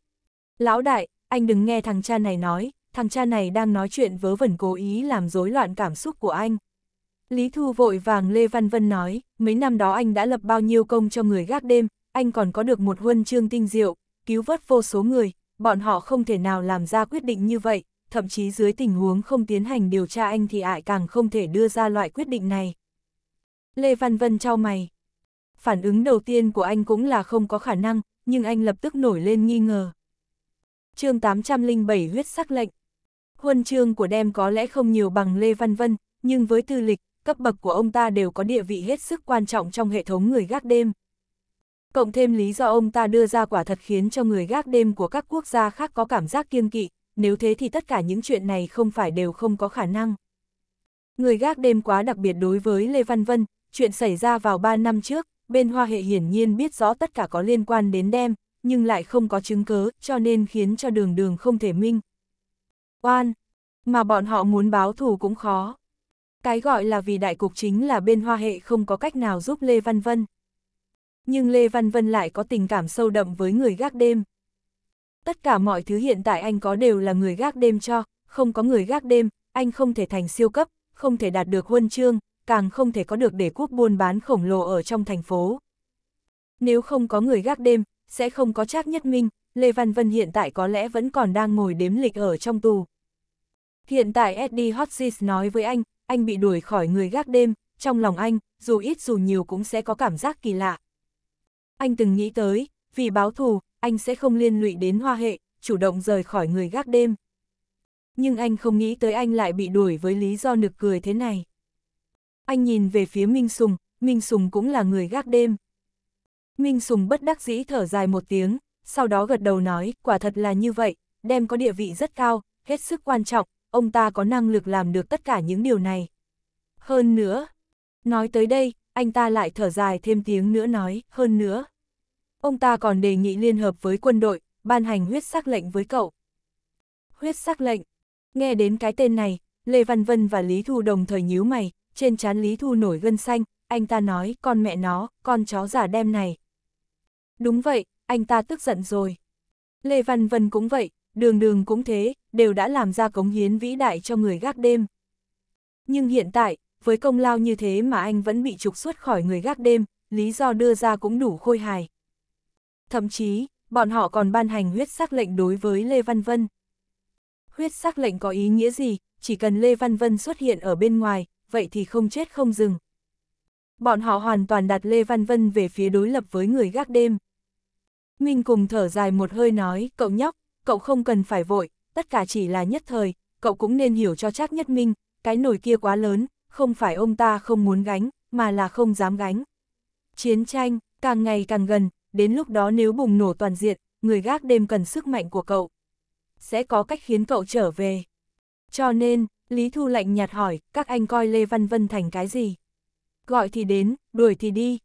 Lão đại, anh đừng nghe thằng cha này nói, thằng cha này đang nói chuyện vớ vẩn cố ý làm rối loạn cảm xúc của anh. Lý Thu vội vàng Lê Văn Vân nói, mấy năm đó anh đã lập bao nhiêu công cho người gác đêm, anh còn có được một huân chương tinh diệu, cứu vớt vô số người, bọn họ không thể nào làm ra quyết định như vậy, thậm chí dưới tình huống không tiến hành điều tra anh thì ải càng không thể đưa ra loại quyết định này. Lê Văn Vân trao mày. Phản ứng đầu tiên của anh cũng là không có khả năng, nhưng anh lập tức nổi lên nghi ngờ. chương 807 huyết sắc lệnh. Huân chương của đem có lẽ không nhiều bằng Lê Văn Vân, nhưng với tư lịch, cấp bậc của ông ta đều có địa vị hết sức quan trọng trong hệ thống người gác đêm. Cộng thêm lý do ông ta đưa ra quả thật khiến cho người gác đêm của các quốc gia khác có cảm giác kiêng kỵ, nếu thế thì tất cả những chuyện này không phải đều không có khả năng. Người gác đêm quá đặc biệt đối với Lê Văn Vân, chuyện xảy ra vào 3 năm trước, bên Hoa Hệ hiển nhiên biết rõ tất cả có liên quan đến đêm, nhưng lại không có chứng cớ, cho nên khiến cho đường đường không thể minh. Oan, mà bọn họ muốn báo thù cũng khó. Cái gọi là vì đại cục chính là bên hoa hệ không có cách nào giúp Lê Văn Vân. Nhưng Lê Văn Vân lại có tình cảm sâu đậm với người gác đêm. Tất cả mọi thứ hiện tại anh có đều là người gác đêm cho, không có người gác đêm, anh không thể thành siêu cấp, không thể đạt được huân chương, càng không thể có được để quốc buôn bán khổng lồ ở trong thành phố. Nếu không có người gác đêm, sẽ không có Trác Nhất Minh, Lê Văn Vân hiện tại có lẽ vẫn còn đang ngồi đếm lịch ở trong tù. Hiện tại Eddie Hodges nói với anh, anh bị đuổi khỏi người gác đêm, trong lòng anh, dù ít dù nhiều cũng sẽ có cảm giác kỳ lạ. Anh từng nghĩ tới, vì báo thù, anh sẽ không liên lụy đến hoa hệ, chủ động rời khỏi người gác đêm. Nhưng anh không nghĩ tới anh lại bị đuổi với lý do nực cười thế này. Anh nhìn về phía Minh Sùng, Minh Sùng cũng là người gác đêm. Minh Sùng bất đắc dĩ thở dài một tiếng, sau đó gật đầu nói, quả thật là như vậy, đem có địa vị rất cao, hết sức quan trọng, ông ta có năng lực làm được tất cả những điều này. Hơn nữa, nói tới đây, anh ta lại thở dài thêm tiếng nữa nói, hơn nữa. Ông ta còn đề nghị liên hợp với quân đội, ban hành huyết sắc lệnh với cậu. Huyết sắc lệnh. Nghe đến cái tên này, Lê Văn Vân và Lý Thu đồng thời nhíu mày, trên trán Lý Thu nổi gân xanh, anh ta nói, con mẹ nó, con chó giả đem này. Đúng vậy, anh ta tức giận rồi. Lê Văn Vân cũng vậy, đường đường cũng thế, đều đã làm ra cống hiến vĩ đại cho người gác đêm. Nhưng hiện tại, với công lao như thế mà anh vẫn bị trục xuất khỏi người gác đêm, lý do đưa ra cũng đủ khôi hài. Thậm chí, bọn họ còn ban hành huyết sắc lệnh đối với Lê Văn Vân. Huyết sắc lệnh có ý nghĩa gì, chỉ cần Lê Văn Vân xuất hiện ở bên ngoài, vậy thì không chết không dừng. Bọn họ hoàn toàn đặt Lê Văn Vân về phía đối lập với người gác đêm. Minh cùng thở dài một hơi nói, cậu nhóc, cậu không cần phải vội, tất cả chỉ là nhất thời, cậu cũng nên hiểu cho chắc nhất minh, cái nổi kia quá lớn, không phải ông ta không muốn gánh, mà là không dám gánh. Chiến tranh, càng ngày càng gần, đến lúc đó nếu bùng nổ toàn diện, người gác đêm cần sức mạnh của cậu. Sẽ có cách khiến cậu trở về. Cho nên, Lý Thu lạnh nhạt hỏi, các anh coi Lê Văn Vân thành cái gì? Gọi thì đến, đuổi thì đi.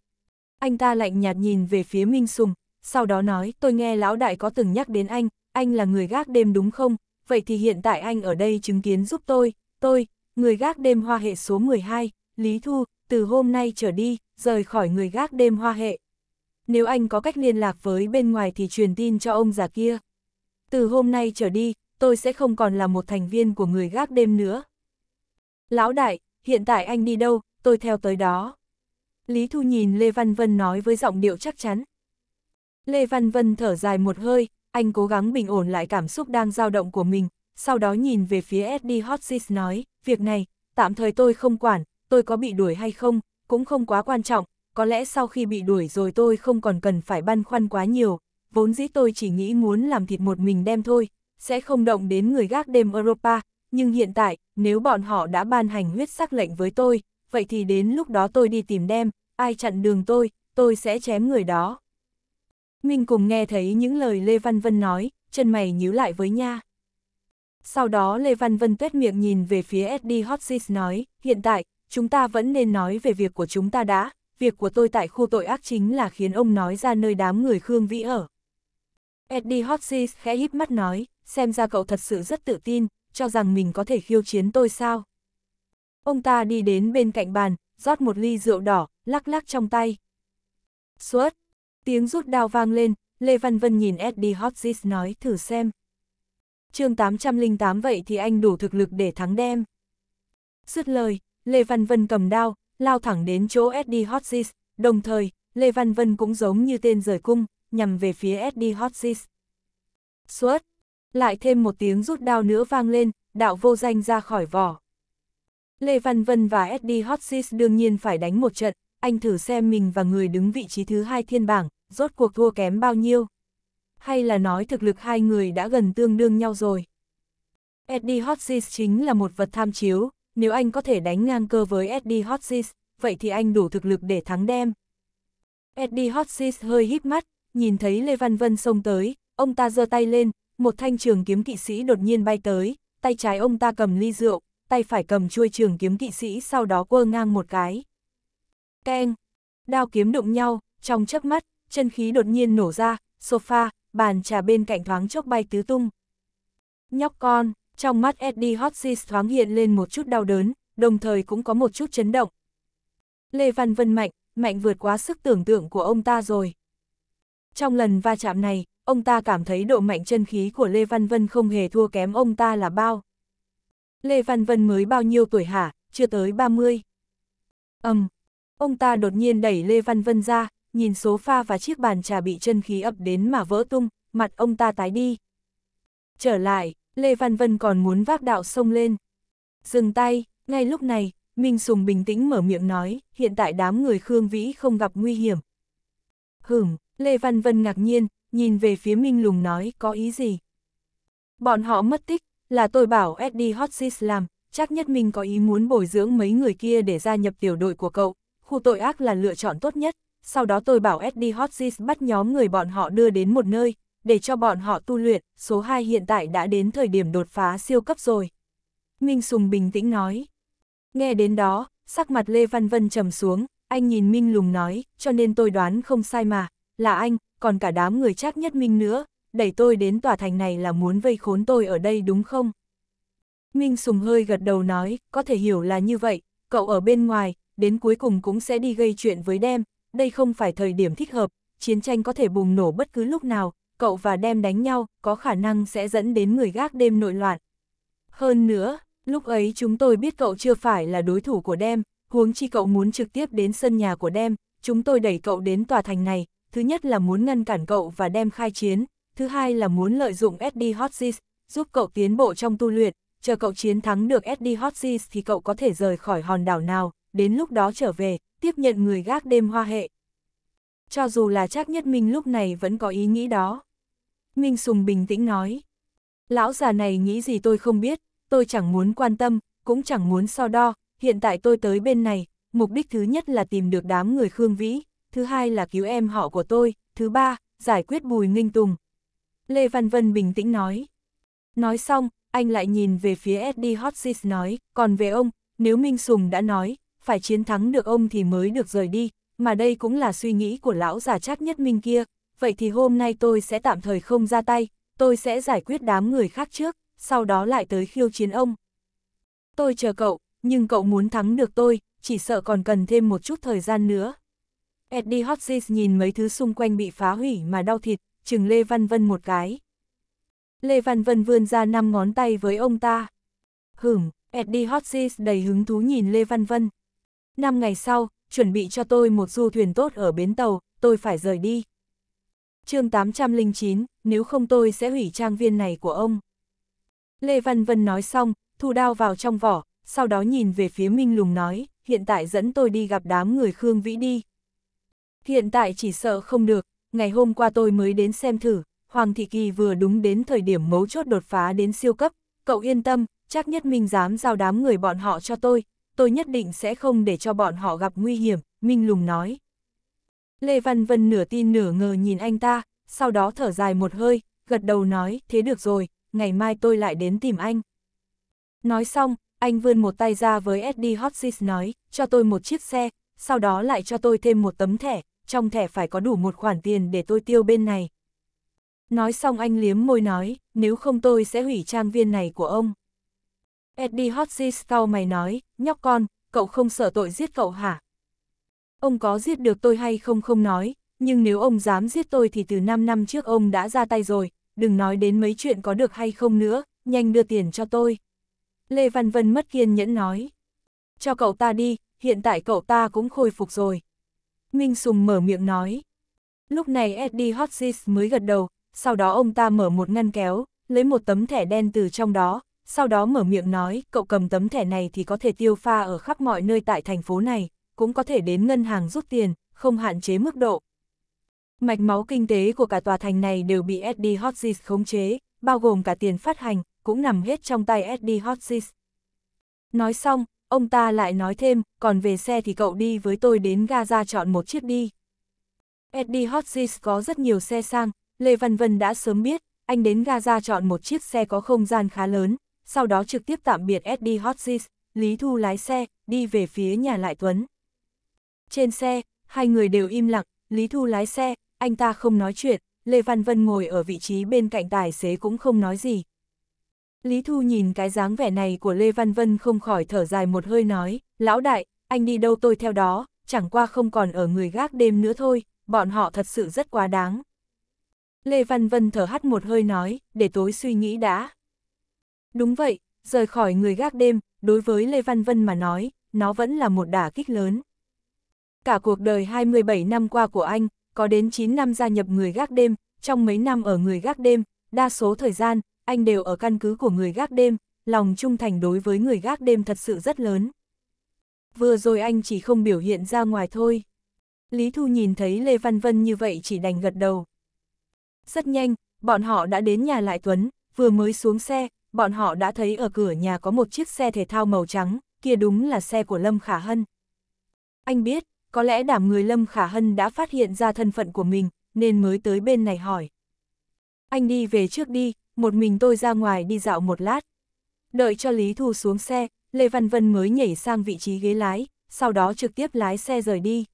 Anh ta lạnh nhạt nhìn về phía Minh Sùng, sau đó nói, tôi nghe lão đại có từng nhắc đến anh, anh là người gác đêm đúng không? Vậy thì hiện tại anh ở đây chứng kiến giúp tôi, tôi, người gác đêm hoa hệ số 12, Lý Thu, từ hôm nay trở đi, rời khỏi người gác đêm hoa hệ. Nếu anh có cách liên lạc với bên ngoài thì truyền tin cho ông già kia. Từ hôm nay trở đi, tôi sẽ không còn là một thành viên của người gác đêm nữa. Lão đại, hiện tại anh đi đâu, tôi theo tới đó. Lý Thu nhìn Lê Văn Vân nói với giọng điệu chắc chắn. Lê Văn Vân thở dài một hơi, anh cố gắng bình ổn lại cảm xúc đang dao động của mình, sau đó nhìn về phía Eddie Hodges nói, việc này, tạm thời tôi không quản, tôi có bị đuổi hay không, cũng không quá quan trọng, có lẽ sau khi bị đuổi rồi tôi không còn cần phải băn khoăn quá nhiều, vốn dĩ tôi chỉ nghĩ muốn làm thịt một mình đem thôi, sẽ không động đến người gác đêm Europa, nhưng hiện tại, nếu bọn họ đã ban hành huyết sắc lệnh với tôi, vậy thì đến lúc đó tôi đi tìm đem, ai chặn đường tôi, tôi sẽ chém người đó. Minh cùng nghe thấy những lời Lê Văn Vân nói, chân mày nhíu lại với nha. Sau đó Lê Văn Vân tuét miệng nhìn về phía SD Hotsis nói, hiện tại, chúng ta vẫn nên nói về việc của chúng ta đã, việc của tôi tại khu tội ác chính là khiến ông nói ra nơi đám người Khương Vĩ ở. Eddie Hotsis khẽ híp mắt nói, xem ra cậu thật sự rất tự tin, cho rằng mình có thể khiêu chiến tôi sao. Ông ta đi đến bên cạnh bàn, rót một ly rượu đỏ, lắc lắc trong tay. Suốt, Tiếng rút đao vang lên, Lê Văn Vân nhìn Eddie Hodges nói thử xem. chương 808 vậy thì anh đủ thực lực để thắng đem. Dứt lời, Lê Văn Vân cầm đao, lao thẳng đến chỗ Eddie Hodges, đồng thời, Lê Văn Vân cũng giống như tên rời cung, nhằm về phía Eddie Hodges. Suốt, lại thêm một tiếng rút đao nữa vang lên, đạo vô danh ra khỏi vỏ. Lê Văn Vân và Eddie Hodges đương nhiên phải đánh một trận, anh thử xem mình và người đứng vị trí thứ hai thiên bảng, rốt cuộc thua kém bao nhiêu. Hay là nói thực lực hai người đã gần tương đương nhau rồi. Eddie Hodges chính là một vật tham chiếu, nếu anh có thể đánh ngang cơ với Eddie Hodges, vậy thì anh đủ thực lực để thắng đem. Eddie Hodges hơi hít mắt, nhìn thấy Lê Văn Vân xông tới, ông ta giơ tay lên, một thanh trường kiếm kỵ sĩ đột nhiên bay tới, tay trái ông ta cầm ly rượu, tay phải cầm chuôi trường kiếm kỵ sĩ sau đó quơ ngang một cái. Keng! Đao kiếm đụng nhau, trong chớp mắt, chân khí đột nhiên nổ ra, sofa, bàn trà bên cạnh thoáng chốc bay tứ tung. Nhóc con, trong mắt Eddie Hotsis thoáng hiện lên một chút đau đớn, đồng thời cũng có một chút chấn động. Lê Văn Vân mạnh, mạnh vượt quá sức tưởng tượng của ông ta rồi. Trong lần va chạm này, ông ta cảm thấy độ mạnh chân khí của Lê Văn Vân không hề thua kém ông ta là bao. Lê Văn Vân mới bao nhiêu tuổi hả, chưa tới 30. Ầm, um, Ông ta đột nhiên đẩy Lê Văn Vân ra, nhìn số pha và chiếc bàn trà bị chân khí ập đến mà vỡ tung, mặt ông ta tái đi. Trở lại, Lê Văn Vân còn muốn vác đạo sông lên. Dừng tay, ngay lúc này, Minh Sùng bình tĩnh mở miệng nói, hiện tại đám người Khương Vĩ không gặp nguy hiểm. Hửm, Lê Văn Vân ngạc nhiên, nhìn về phía Minh Lùng nói có ý gì. Bọn họ mất tích, là tôi bảo Eddie Hotsis làm, chắc nhất mình có ý muốn bồi dưỡng mấy người kia để gia nhập tiểu đội của cậu, khu tội ác là lựa chọn tốt nhất, sau đó tôi bảo Eddie Hodges bắt nhóm người bọn họ đưa đến một nơi, để cho bọn họ tu luyện, số 2 hiện tại đã đến thời điểm đột phá siêu cấp rồi. Minh Sùng bình tĩnh nói. Nghe đến đó, sắc mặt Lê Văn Vân trầm xuống, anh nhìn Minh Lùng nói, cho nên tôi đoán không sai mà, là anh, còn cả đám người chắc nhất Minh nữa, đẩy tôi đến tòa thành này là muốn vây khốn tôi ở đây đúng không? Minh Sùng hơi gật đầu nói, có thể hiểu là như vậy, cậu ở bên ngoài, đến cuối cùng cũng sẽ đi gây chuyện với Đem, đây không phải thời điểm thích hợp, chiến tranh có thể bùng nổ bất cứ lúc nào, cậu và Đem đánh nhau, có khả năng sẽ dẫn đến người gác đêm nội loạn. Hơn nữa, lúc ấy chúng tôi biết cậu chưa phải là đối thủ của Đem, huống chi cậu muốn trực tiếp đến sân nhà của Đem, chúng tôi đẩy cậu đến tòa thành này, thứ nhất là muốn ngăn cản cậu và Đem khai chiến, thứ hai là muốn lợi dụng Eddie Hotsis giúp cậu tiến bộ trong tu luyện, chờ cậu chiến thắng được Eddie Hodges thì cậu có thể rời khỏi hòn đảo nào đến lúc đó trở về, tiếp nhận người gác đêm hoa hệ. Cho dù là chắc nhất Minh lúc này vẫn có ý nghĩ đó. Minh Sùng bình tĩnh nói. Lão già này nghĩ gì tôi không biết, tôi chẳng muốn quan tâm, cũng chẳng muốn so đo, hiện tại tôi tới bên này, mục đích thứ nhất là tìm được đám người Khương Vĩ, thứ hai là cứu em họ của tôi, thứ ba, giải quyết bùi nghinh tùng. Lê Văn Vân bình tĩnh nói. Nói xong, anh lại nhìn về phía Eddie Hotsis nói, còn về ông, nếu Minh Sùng đã nói, phải chiến thắng được ông thì mới được rời đi, mà đây cũng là suy nghĩ của lão già chắc nhất minh kia, vậy thì hôm nay tôi sẽ tạm thời không ra tay, tôi sẽ giải quyết đám người khác trước, sau đó lại tới khiêu chiến ông. Tôi chờ cậu, nhưng cậu muốn thắng được tôi, chỉ sợ còn cần thêm một chút thời gian nữa. Eddie Hodges nhìn mấy thứ xung quanh bị phá hủy mà đau thịt, chừng Lê Văn Vân một cái. Lê Văn Vân vươn ra năm ngón tay với ông ta. Hửm, Eddie Hodges đầy hứng thú nhìn Lê Văn Vân. Năm ngày sau, chuẩn bị cho tôi một du thuyền tốt ở bến tàu, tôi phải rời đi. chương 809, nếu không tôi sẽ hủy trang viên này của ông. Lê Văn Vân nói xong, thu đao vào trong vỏ, sau đó nhìn về phía Minh Lùng nói, hiện tại dẫn tôi đi gặp đám người Khương Vĩ đi. Hiện tại chỉ sợ không được, ngày hôm qua tôi mới đến xem thử, Hoàng Thị Kỳ vừa đúng đến thời điểm mấu chốt đột phá đến siêu cấp, cậu yên tâm, chắc nhất Minh dám giao đám người bọn họ cho tôi, tôi nhất định sẽ không để cho bọn họ gặp nguy hiểm, Minh Lùng nói. Lê Văn Vân nửa tin nửa ngờ nhìn anh ta, sau đó thở dài một hơi, gật đầu nói, thế được rồi, ngày mai tôi lại đến tìm anh. Nói xong, anh vươn một tay ra với Eddie Hotsis nói, cho tôi một chiếc xe, sau đó lại cho tôi thêm một tấm thẻ, trong thẻ phải có đủ một khoản tiền để tôi tiêu bên này. Nói xong anh liếm môi nói, nếu không tôi sẽ hủy trang viên này của ông. Eddie Hodges sau mày nói, nhóc con, cậu không sợ tội giết cậu hả? Ông có giết được tôi hay không không nói, nhưng nếu ông dám giết tôi thì từ 5 năm trước ông đã ra tay rồi, đừng nói đến mấy chuyện có được hay không nữa, nhanh đưa tiền cho tôi. Lê Văn Vân mất kiên nhẫn nói, cho cậu ta đi, hiện tại cậu ta cũng khôi phục rồi. Minh Sùng mở miệng nói. Lúc này Eddie Hodges mới gật đầu, sau đó ông ta mở một ngăn kéo, lấy một tấm thẻ đen từ trong đó, sau đó mở miệng nói, cậu cầm tấm thẻ này thì có thể tiêu pha ở khắp mọi nơi tại thành phố này, cũng có thể đến ngân hàng rút tiền, không hạn chế mức độ. Mạch máu kinh tế của cả tòa thành này đều bị SD Hotsis khống chế, bao gồm cả tiền phát hành, cũng nằm hết trong tay SD Hotsis. Nói xong, ông ta lại nói thêm, còn về xe thì cậu đi với tôi đến Gaza chọn một chiếc đi. Eddie Hotsis có rất nhiều xe sang, Lê Văn Vân đã sớm biết, anh đến Gaza chọn một chiếc xe có không gian khá lớn, sau đó trực tiếp tạm biệt SD Hotsis, Lý Thu lái xe, đi về phía nhà lại Tuấn. Trên xe, hai người đều im lặng, Lý Thu lái xe, anh ta không nói chuyện, Lê Văn Vân ngồi ở vị trí bên cạnh tài xế cũng không nói gì. Lý Thu nhìn cái dáng vẻ này của Lê Văn Vân không khỏi thở dài một hơi nói, lão đại, anh đi đâu tôi theo đó, chẳng qua không còn ở người gác đêm nữa thôi, bọn họ thật sự rất quá đáng. Lê Văn Vân thở hắt một hơi nói, để tối suy nghĩ đã. Đúng vậy, rời khỏi người gác đêm, đối với Lê Văn Vân mà nói, nó vẫn là một đả kích lớn. Cả cuộc đời 27 năm qua của anh, có đến 9 năm gia nhập người gác đêm, trong mấy năm ở người gác đêm, đa số thời gian, anh đều ở căn cứ của người gác đêm, lòng trung thành đối với người gác đêm thật sự rất lớn. Vừa rồi anh chỉ không biểu hiện ra ngoài thôi. Lý Thu nhìn thấy Lê Văn Vân như vậy chỉ đành gật đầu. Rất nhanh, bọn họ đã đến nhà Lại Tuấn, vừa mới xuống xe, bọn họ đã thấy ở cửa nhà có một chiếc xe thể thao màu trắng, kia đúng là xe của Lâm Khả Hân. Anh biết, có lẽ đảm người Lâm Khả Hân đã phát hiện ra thân phận của mình, nên mới tới bên này hỏi. Anh đi về trước đi, một mình tôi ra ngoài đi dạo một lát. Đợi cho Lý Thu xuống xe, Lê Văn Vân mới nhảy sang vị trí ghế lái, sau đó trực tiếp lái xe rời đi.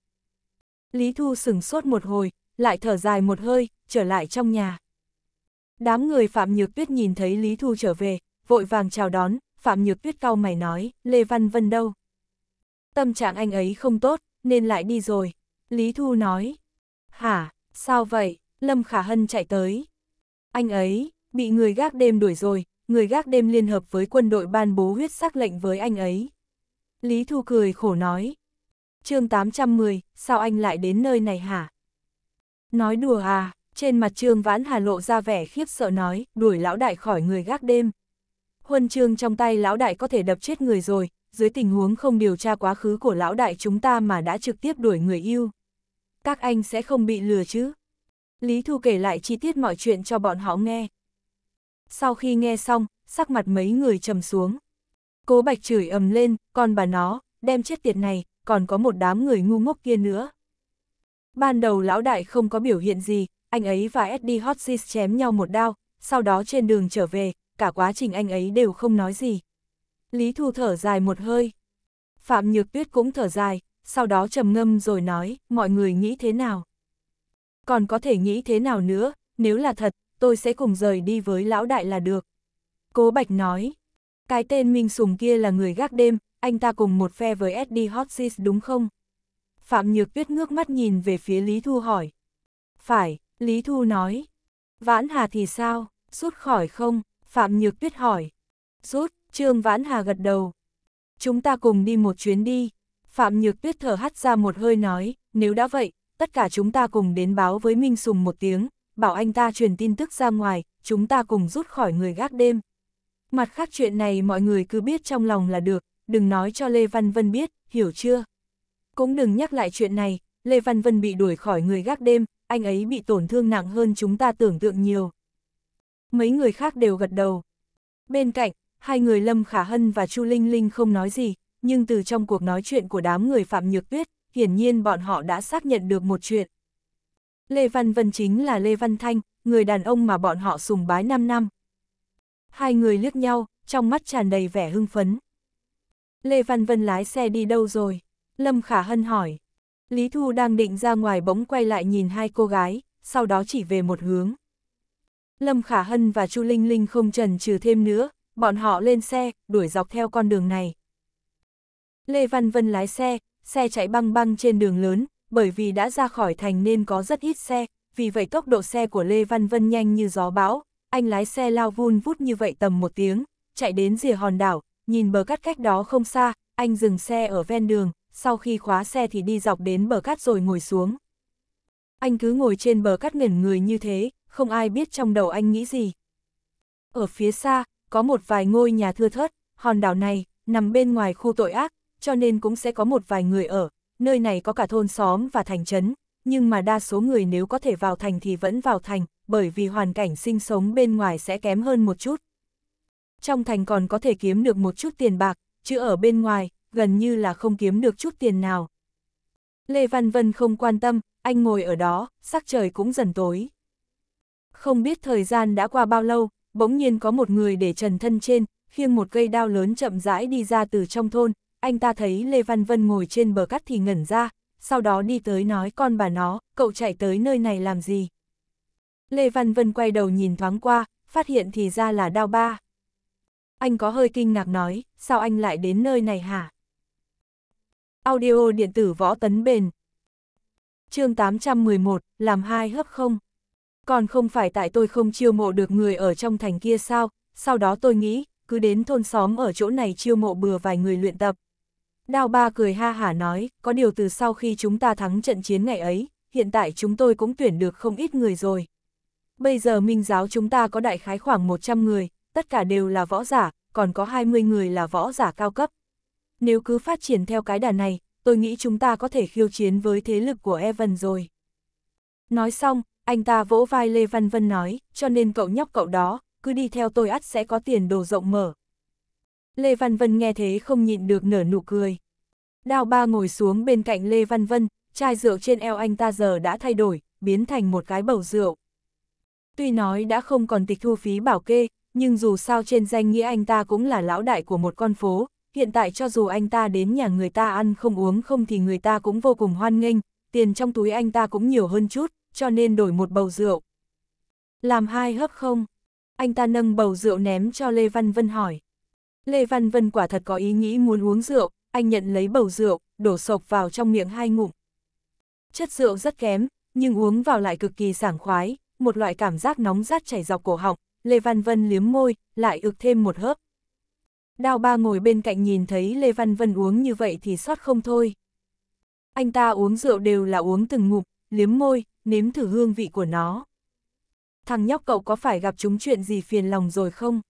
Lý Thu sửng sốt một hồi, lại thở dài một hơi, trở lại trong nhà. Đám người Phạm Nhược Tuyết nhìn thấy Lý Thu trở về, vội vàng chào đón, Phạm Nhược Tuyết cau mày nói, Lê Văn Vân đâu? Tâm trạng anh ấy không tốt, nên lại đi rồi. Lý Thu nói, hả, sao vậy? Lâm Khả Hân chạy tới. Anh ấy, bị người gác đêm đuổi rồi, người gác đêm liên hợp với quân đội ban bố huyết sắc lệnh với anh ấy. Lý Thu cười khổ nói, chương 810, sao anh lại đến nơi này hả? Nói đùa à, trên mặt Trương Vãn Hà lộ ra vẻ khiếp sợ nói, đuổi lão đại khỏi người gác đêm. Huân chương trong tay lão đại có thể đập chết người rồi, dưới tình huống không điều tra quá khứ của lão đại chúng ta mà đã trực tiếp đuổi người yêu. Các anh sẽ không bị lừa chứ. Lý Thu kể lại chi tiết mọi chuyện cho bọn họ nghe. Sau khi nghe xong, sắc mặt mấy người trầm xuống. Cố Bạch chửi ầm lên, con bà nó, đem chết tiệt này, còn có một đám người ngu ngốc kia nữa. Ban đầu lão đại không có biểu hiện gì, anh ấy và Eddie Hodges chém nhau một đao, sau đó trên đường trở về, cả quá trình anh ấy đều không nói gì. Lý Thu thở dài một hơi. Phạm Nhược Tuyết cũng thở dài, sau đó trầm ngâm rồi nói, mọi người nghĩ thế nào? Còn có thể nghĩ thế nào nữa, nếu là thật, tôi sẽ cùng rời đi với lão đại là được. Cố Bạch nói, cái tên Minh Sùng kia là người gác đêm, anh ta cùng một phe với Eddie Hodges đúng không? Phạm Nhược Tuyết ngước mắt nhìn về phía Lý Thu hỏi. Phải, Lý Thu nói. Vãn Hà thì sao, rút khỏi không? Phạm Nhược Tuyết hỏi. Rút, Trương Vãn Hà gật đầu. Chúng ta cùng đi một chuyến đi. Phạm Nhược Tuyết thở hắt ra một hơi nói, nếu đã vậy, tất cả chúng ta cùng đến báo với Minh Sùng một tiếng, bảo anh ta truyền tin tức ra ngoài, chúng ta cùng rút khỏi người gác đêm. Mặt khác chuyện này mọi người cứ biết trong lòng là được, đừng nói cho Lê Văn Vân biết, hiểu chưa? Cũng đừng nhắc lại chuyện này, Lê Văn Vân bị đuổi khỏi người gác đêm, anh ấy bị tổn thương nặng hơn chúng ta tưởng tượng nhiều. Mấy người khác đều gật đầu. Bên cạnh, hai người Lâm Khả Hân và Chu Linh Linh không nói gì, nhưng từ trong cuộc nói chuyện của đám người Phạm Nhược Tuyết, hiển nhiên bọn họ đã xác nhận được một chuyện. Lê Văn Vân chính là Lê Văn Thanh, người đàn ông mà bọn họ sùng bái 5 năm. Hai người liếc nhau, trong mắt tràn đầy vẻ hưng phấn. Lê Văn Vân lái xe đi đâu rồi? Lâm Khả Hân hỏi. Lý Thu đang định ra ngoài bỗng quay lại nhìn hai cô gái, sau đó chỉ về một hướng. Lâm Khả Hân và Chu Linh Linh không trần trừ thêm nữa, bọn họ lên xe, đuổi dọc theo con đường này. Lê Văn Vân lái xe, xe chạy băng băng trên đường lớn, bởi vì đã ra khỏi thành nên có rất ít xe, vì vậy tốc độ xe của Lê Văn Vân nhanh như gió bão, anh lái xe lao vun vút như vậy tầm một tiếng, chạy đến rìa hòn đảo, nhìn bờ cát cách đó không xa, anh dừng xe ở ven đường, sau khi khóa xe thì đi dọc đến bờ cát rồi ngồi xuống. Anh cứ ngồi trên bờ cát ngẩn người như thế, không ai biết trong đầu anh nghĩ gì. Ở phía xa, có một vài ngôi nhà thưa thớt, hòn đảo này, nằm bên ngoài khu tội ác, cho nên cũng sẽ có một vài người ở, nơi này có cả thôn xóm và thành trấn, nhưng mà đa số người nếu có thể vào thành thì vẫn vào thành, bởi vì hoàn cảnh sinh sống bên ngoài sẽ kém hơn một chút. Trong thành còn có thể kiếm được một chút tiền bạc, chứ ở bên ngoài, gần như là không kiếm được chút tiền nào. Lê Văn Vân không quan tâm, anh ngồi ở đó, sắc trời cũng dần tối. Không biết thời gian đã qua bao lâu, bỗng nhiên có một người để trần thân trên, khiêng một cây đao lớn chậm rãi đi ra từ trong thôn, anh ta thấy Lê Văn Vân ngồi trên bờ cắt thì ngẩn ra, sau đó đi tới nói con bà nó, cậu chạy tới nơi này làm gì? Lê Văn Vân quay đầu nhìn thoáng qua, phát hiện thì ra là đao ba. Anh có hơi kinh ngạc nói, sao anh lại đến nơi này hả? Audio điện tử võ tấn bền. chương 811, làm hai hấp không? Còn không phải tại tôi không chiêu mộ được người ở trong thành kia sao, sau đó tôi nghĩ, cứ đến thôn xóm ở chỗ này chiêu mộ bừa vài người luyện tập. Đao ba cười ha hả nói, có điều từ sau khi chúng ta thắng trận chiến ngày ấy, hiện tại chúng tôi cũng tuyển được không ít người rồi. Bây giờ minh giáo chúng ta có đại khái khoảng 100 người, tất cả đều là võ giả, còn có 20 người là võ giả cao cấp nếu cứ phát triển theo cái đà này, tôi nghĩ chúng ta có thể khiêu chiến với thế lực của Evan rồi. Nói xong, anh ta vỗ vai Lê Văn Vân nói, cho nên cậu nhóc cậu đó, cứ đi theo tôi ắt sẽ có tiền đồ rộng mở. Lê Văn Vân nghe thế không nhịn được nở nụ cười. Đào ba ngồi xuống bên cạnh Lê Văn Vân, chai rượu trên eo anh ta giờ đã thay đổi, biến thành một cái bầu rượu. Tuy nói đã không còn tịch thu phí bảo kê, nhưng dù sao trên danh nghĩa anh ta cũng là lão đại của một con phố, hiện tại cho dù anh ta đến nhà người ta ăn không uống không thì người ta cũng vô cùng hoan nghênh, tiền trong túi anh ta cũng nhiều hơn chút, cho nên đổi một bầu rượu. Làm hai hớp không? Anh ta nâng bầu rượu ném cho Lê Văn Vân hỏi. Lê Văn Vân quả thật có ý nghĩ muốn uống rượu, anh nhận lấy bầu rượu, đổ sộc vào trong miệng hai ngụm. Chất rượu rất kém, nhưng uống vào lại cực kỳ sảng khoái, một loại cảm giác nóng rát chảy dọc cổ họng, Lê Văn Vân liếm môi, lại ực thêm một hớp. Đao ba ngồi bên cạnh nhìn thấy Lê Văn Vân uống như vậy thì xót không thôi. Anh ta uống rượu đều là uống từng ngục, liếm môi, nếm thử hương vị của nó. Thằng nhóc cậu có phải gặp chúng chuyện gì phiền lòng rồi không?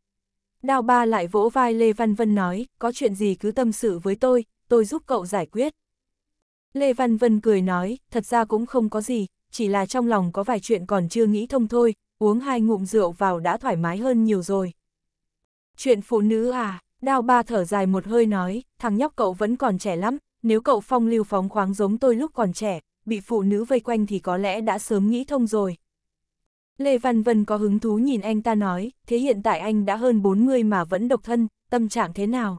Đao ba lại vỗ vai Lê Văn Vân nói, có chuyện gì cứ tâm sự với tôi, tôi giúp cậu giải quyết. Lê Văn Vân cười nói, thật ra cũng không có gì, chỉ là trong lòng có vài chuyện còn chưa nghĩ thông thôi, uống hai ngụm rượu vào đã thoải mái hơn nhiều rồi. Chuyện phụ nữ à, Đao ba thở dài một hơi nói, thằng nhóc cậu vẫn còn trẻ lắm, nếu cậu phong lưu phóng khoáng giống tôi lúc còn trẻ, bị phụ nữ vây quanh thì có lẽ đã sớm nghĩ thông rồi. Lê Văn Vân có hứng thú nhìn anh ta nói, thế hiện tại anh đã hơn 40 mà vẫn độc thân, tâm trạng thế nào?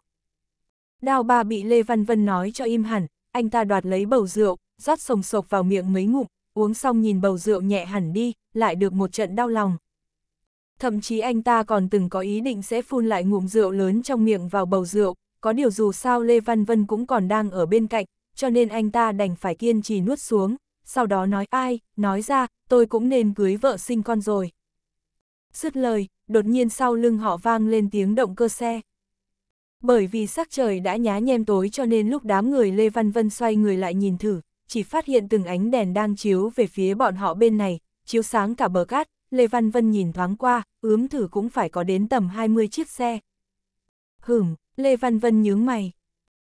Đao ba bị Lê Văn Vân nói cho im hẳn, anh ta đoạt lấy bầu rượu, rót sồng sộc vào miệng mấy ngụm, uống xong nhìn bầu rượu nhẹ hẳn đi, lại được một trận đau lòng thậm chí anh ta còn từng có ý định sẽ phun lại ngụm rượu lớn trong miệng vào bầu rượu, có điều dù sao Lê Văn Vân cũng còn đang ở bên cạnh, cho nên anh ta đành phải kiên trì nuốt xuống, sau đó nói ai, nói ra, tôi cũng nên cưới vợ sinh con rồi. Dứt lời, đột nhiên sau lưng họ vang lên tiếng động cơ xe. Bởi vì sắc trời đã nhá nhem tối cho nên lúc đám người Lê Văn Vân xoay người lại nhìn thử, chỉ phát hiện từng ánh đèn đang chiếu về phía bọn họ bên này, chiếu sáng cả bờ cát, Lê Văn Vân nhìn thoáng qua, ướm thử cũng phải có đến tầm 20 chiếc xe. Hửm, Lê Văn Vân nhướng mày.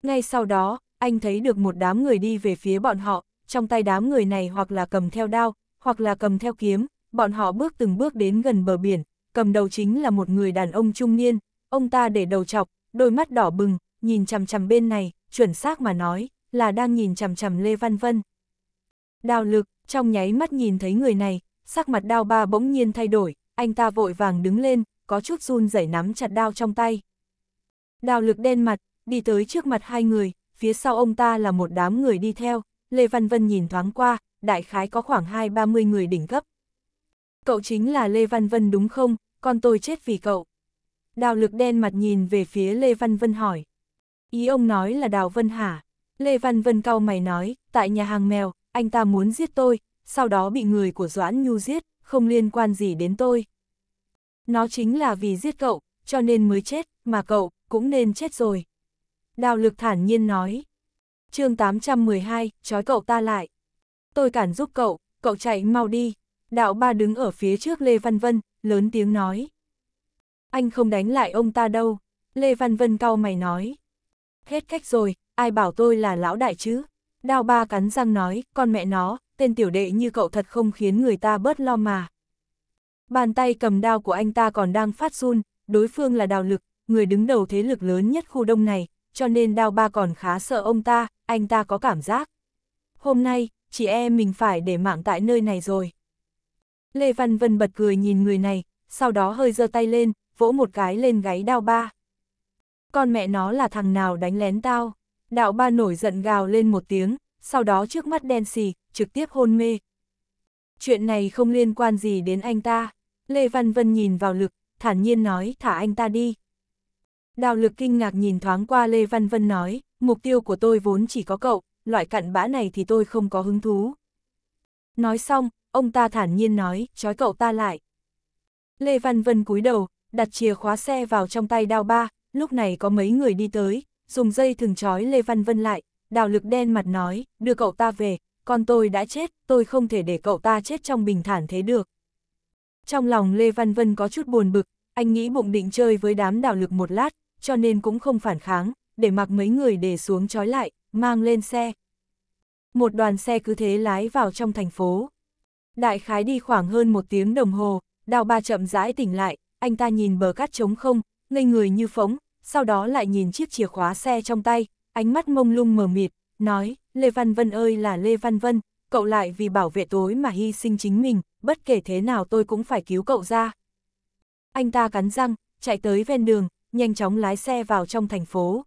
Ngay sau đó, anh thấy được một đám người đi về phía bọn họ, trong tay đám người này hoặc là cầm theo đao, hoặc là cầm theo kiếm, bọn họ bước từng bước đến gần bờ biển, cầm đầu chính là một người đàn ông trung niên, ông ta để đầu chọc, đôi mắt đỏ bừng, nhìn chằm chằm bên này, chuẩn xác mà nói, là đang nhìn chằm chằm Lê Văn Vân. Đào lực, trong nháy mắt nhìn thấy người này, sắc mặt đao ba bỗng nhiên thay đổi, anh ta vội vàng đứng lên, có chút run rẩy nắm chặt đao trong tay. Đào lực đen mặt, đi tới trước mặt hai người, phía sau ông ta là một đám người đi theo, Lê Văn Vân nhìn thoáng qua, đại khái có khoảng hai ba mươi người đỉnh cấp. Cậu chính là Lê Văn Vân đúng không, con tôi chết vì cậu. Đào lực đen mặt nhìn về phía Lê Văn Vân hỏi. Ý ông nói là Đào Vân hả? Lê Văn Vân cau mày nói, tại nhà hàng mèo, anh ta muốn giết tôi, sau đó bị người của Doãn Nhu giết, không liên quan gì đến tôi. Nó chính là vì giết cậu, cho nên mới chết, mà cậu cũng nên chết rồi. Đào lực thản nhiên nói. chương 812, trói cậu ta lại. Tôi cản giúp cậu, cậu chạy mau đi. Đạo ba đứng ở phía trước Lê Văn Vân, lớn tiếng nói. Anh không đánh lại ông ta đâu. Lê Văn Vân cau mày nói. Hết cách rồi, ai bảo tôi là lão đại chứ? Đào ba cắn răng nói, con mẹ nó, tên tiểu đệ như cậu thật không khiến người ta bớt lo mà. Bàn tay cầm đao của anh ta còn đang phát run, đối phương là đào lực, người đứng đầu thế lực lớn nhất khu đông này, cho nên đao ba còn khá sợ ông ta, anh ta có cảm giác. Hôm nay, chị em mình phải để mạng tại nơi này rồi. Lê Văn Vân bật cười nhìn người này, sau đó hơi giơ tay lên, vỗ một cái lên gáy đao ba. Con mẹ nó là thằng nào đánh lén tao. Đạo ba nổi giận gào lên một tiếng, sau đó trước mắt đen xì, trực tiếp hôn mê. Chuyện này không liên quan gì đến anh ta. Lê Văn Vân nhìn vào lực, thản nhiên nói thả anh ta đi. Đào lực kinh ngạc nhìn thoáng qua Lê Văn Vân nói, mục tiêu của tôi vốn chỉ có cậu, loại cặn bã này thì tôi không có hứng thú. Nói xong, ông ta thản nhiên nói, trói cậu ta lại. Lê Văn Vân cúi đầu, đặt chìa khóa xe vào trong tay đào ba, lúc này có mấy người đi tới, dùng dây thừng trói Lê Văn Vân lại, đào lực đen mặt nói, đưa cậu ta về, con tôi đã chết, tôi không thể để cậu ta chết trong bình thản thế được. Trong lòng Lê Văn Vân có chút buồn bực, anh nghĩ bụng định chơi với đám đảo lực một lát, cho nên cũng không phản kháng, để mặc mấy người để xuống trói lại, mang lên xe. Một đoàn xe cứ thế lái vào trong thành phố. Đại khái đi khoảng hơn một tiếng đồng hồ, đào ba chậm rãi tỉnh lại, anh ta nhìn bờ cát trống không, ngây người như phóng, sau đó lại nhìn chiếc chìa khóa xe trong tay, ánh mắt mông lung mờ mịt, nói, Lê Văn Vân ơi là Lê Văn Vân, cậu lại vì bảo vệ tối mà hy sinh chính mình, bất kể thế nào tôi cũng phải cứu cậu ra. Anh ta cắn răng, chạy tới ven đường, nhanh chóng lái xe vào trong thành phố.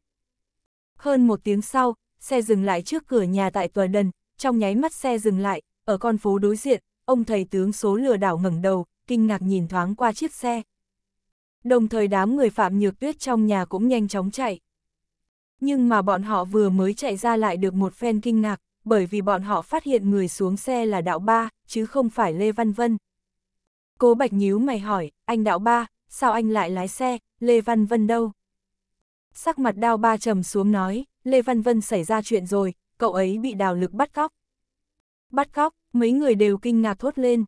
Hơn một tiếng sau, xe dừng lại trước cửa nhà tại Tòa Đần, trong nháy mắt xe dừng lại, ở con phố đối diện, ông thầy tướng số lừa đảo ngẩng đầu, kinh ngạc nhìn thoáng qua chiếc xe. Đồng thời đám người Phạm Nhược Tuyết trong nhà cũng nhanh chóng chạy. Nhưng mà bọn họ vừa mới chạy ra lại được một phen kinh ngạc, bởi vì bọn họ phát hiện người xuống xe là đạo ba, chứ không phải Lê Văn Vân. Cố Bạch nhíu mày hỏi, anh đạo ba, sao anh lại lái xe, Lê Văn Vân đâu? Sắc mặt đao ba trầm xuống nói, Lê Văn Vân xảy ra chuyện rồi, cậu ấy bị đào lực bắt cóc. Bắt cóc, mấy người đều kinh ngạc thốt lên.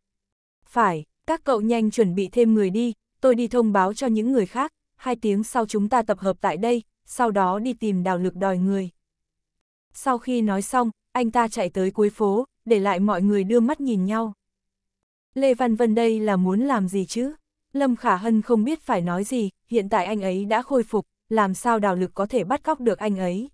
Phải, các cậu nhanh chuẩn bị thêm người đi, tôi đi thông báo cho những người khác, hai tiếng sau chúng ta tập hợp tại đây, sau đó đi tìm đào lực đòi người. Sau khi nói xong, anh ta chạy tới cuối phố, để lại mọi người đưa mắt nhìn nhau. Lê Văn Vân đây là muốn làm gì chứ? Lâm Khả Hân không biết phải nói gì, hiện tại anh ấy đã khôi phục, làm sao đào lực có thể bắt cóc được anh ấy?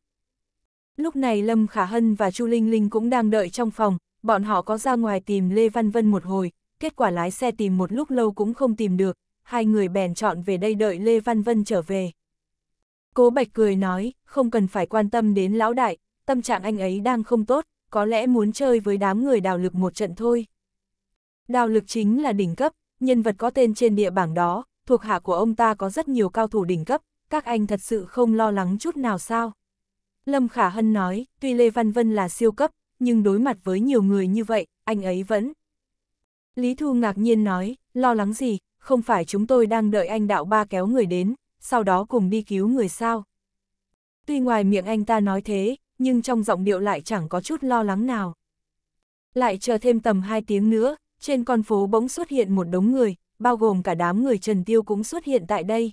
Lúc này Lâm Khả Hân và Chu Linh Linh cũng đang đợi trong phòng, bọn họ có ra ngoài tìm Lê Văn Vân một hồi, kết quả lái xe tìm một lúc lâu cũng không tìm được, hai người bèn chọn về đây đợi Lê Văn Vân trở về. Cố Bạch cười nói, không cần phải quan tâm đến lão đại, tâm trạng anh ấy đang không tốt, có lẽ muốn chơi với đám người đào lực một trận thôi. Đào lực chính là đỉnh cấp, nhân vật có tên trên địa bảng đó, thuộc hạ của ông ta có rất nhiều cao thủ đỉnh cấp, các anh thật sự không lo lắng chút nào sao. Lâm Khả Hân nói, tuy Lê Văn Vân là siêu cấp, nhưng đối mặt với nhiều người như vậy, anh ấy vẫn. Lý Thu ngạc nhiên nói, lo lắng gì, không phải chúng tôi đang đợi anh đạo ba kéo người đến, sau đó cùng đi cứu người sao. Tuy ngoài miệng anh ta nói thế, nhưng trong giọng điệu lại chẳng có chút lo lắng nào. Lại chờ thêm tầm 2 tiếng nữa, trên con phố bỗng xuất hiện một đống người, bao gồm cả đám người Trần Tiêu cũng xuất hiện tại đây.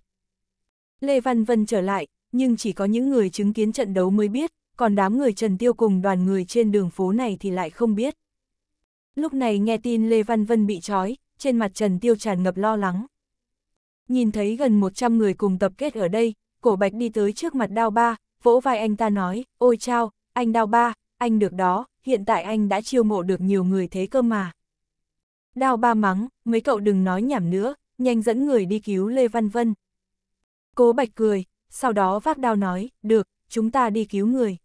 Lê Văn Vân trở lại, nhưng chỉ có những người chứng kiến trận đấu mới biết, còn đám người Trần Tiêu cùng đoàn người trên đường phố này thì lại không biết. Lúc này nghe tin Lê Văn Vân bị trói, trên mặt Trần Tiêu tràn ngập lo lắng nhìn thấy gần 100 người cùng tập kết ở đây, cổ bạch đi tới trước mặt đao ba, vỗ vai anh ta nói, ôi chao, anh đao ba, anh được đó, hiện tại anh đã chiêu mộ được nhiều người thế cơ mà. Đao ba mắng, mấy cậu đừng nói nhảm nữa, nhanh dẫn người đi cứu Lê Văn Vân. Cố bạch cười, sau đó vác đao nói, được, chúng ta đi cứu người.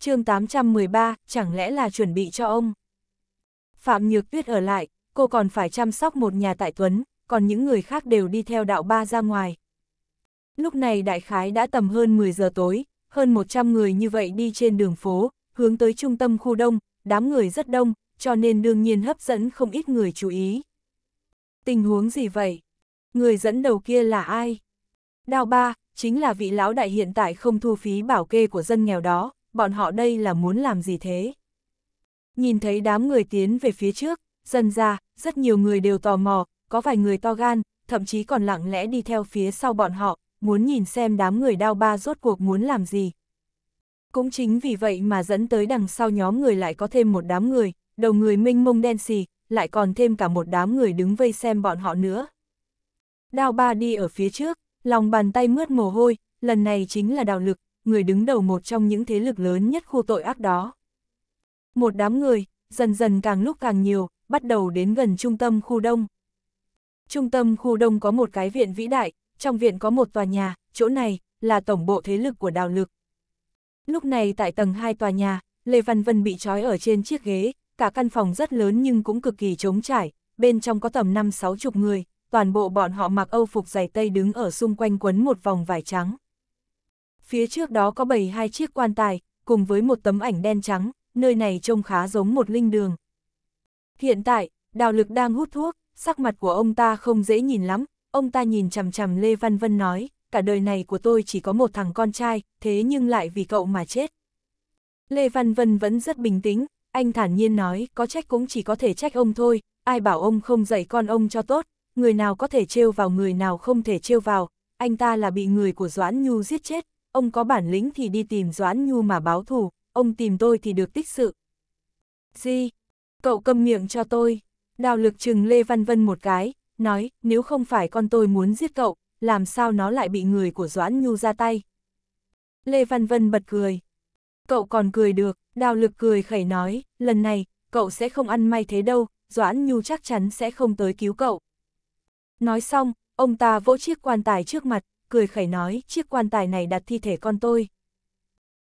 chương 813, chẳng lẽ là chuẩn bị cho ông? Phạm Nhược Tuyết ở lại, cô còn phải chăm sóc một nhà tại Tuấn, còn những người khác đều đi theo đạo ba ra ngoài. Lúc này đại khái đã tầm hơn 10 giờ tối, hơn 100 người như vậy đi trên đường phố, hướng tới trung tâm khu đông, đám người rất đông, cho nên đương nhiên hấp dẫn không ít người chú ý. Tình huống gì vậy? Người dẫn đầu kia là ai? đạo ba, chính là vị lão đại hiện tại không thu phí bảo kê của dân nghèo đó, bọn họ đây là muốn làm gì thế? Nhìn thấy đám người tiến về phía trước, dần ra, rất nhiều người đều tò mò, có vài người to gan, thậm chí còn lặng lẽ đi theo phía sau bọn họ, muốn nhìn xem đám người đao ba rốt cuộc muốn làm gì. Cũng chính vì vậy mà dẫn tới đằng sau nhóm người lại có thêm một đám người, đầu người minh mông đen xì, lại còn thêm cả một đám người đứng vây xem bọn họ nữa. Đao ba đi ở phía trước, lòng bàn tay mướt mồ hôi, lần này chính là đào lực, người đứng đầu một trong những thế lực lớn nhất khu tội ác đó. Một đám người, dần dần càng lúc càng nhiều, bắt đầu đến gần trung tâm khu đông. Trung tâm khu đông có một cái viện vĩ đại, trong viện có một tòa nhà, chỗ này là tổng bộ thế lực của đào lực. Lúc này tại tầng 2 tòa nhà, Lê Văn Vân bị trói ở trên chiếc ghế, cả căn phòng rất lớn nhưng cũng cực kỳ trống trải, bên trong có tầm 5-6 chục người, toàn bộ bọn họ mặc âu phục giày tây đứng ở xung quanh quấn một vòng vải trắng. Phía trước đó có bầy hai chiếc quan tài, cùng với một tấm ảnh đen trắng, nơi này trông khá giống một linh đường. Hiện tại, đào lực đang hút thuốc, sắc mặt của ông ta không dễ nhìn lắm, ông ta nhìn chằm chằm Lê Văn Vân nói, cả đời này của tôi chỉ có một thằng con trai, thế nhưng lại vì cậu mà chết. Lê Văn Vân vẫn rất bình tĩnh, anh thản nhiên nói, có trách cũng chỉ có thể trách ông thôi, ai bảo ông không dạy con ông cho tốt, người nào có thể trêu vào người nào không thể trêu vào, anh ta là bị người của Doãn Nhu giết chết, ông có bản lĩnh thì đi tìm Doãn Nhu mà báo thù, ông tìm tôi thì được tích sự. Gì? Cậu câm miệng cho tôi. Đào lực chừng Lê Văn Vân một cái, nói, nếu không phải con tôi muốn giết cậu, làm sao nó lại bị người của Doãn Nhu ra tay. Lê Văn Vân bật cười. Cậu còn cười được, đào lực cười khẩy nói, lần này, cậu sẽ không ăn may thế đâu, Doãn Nhu chắc chắn sẽ không tới cứu cậu. Nói xong, ông ta vỗ chiếc quan tài trước mặt, cười khẩy nói, chiếc quan tài này đặt thi thể con tôi.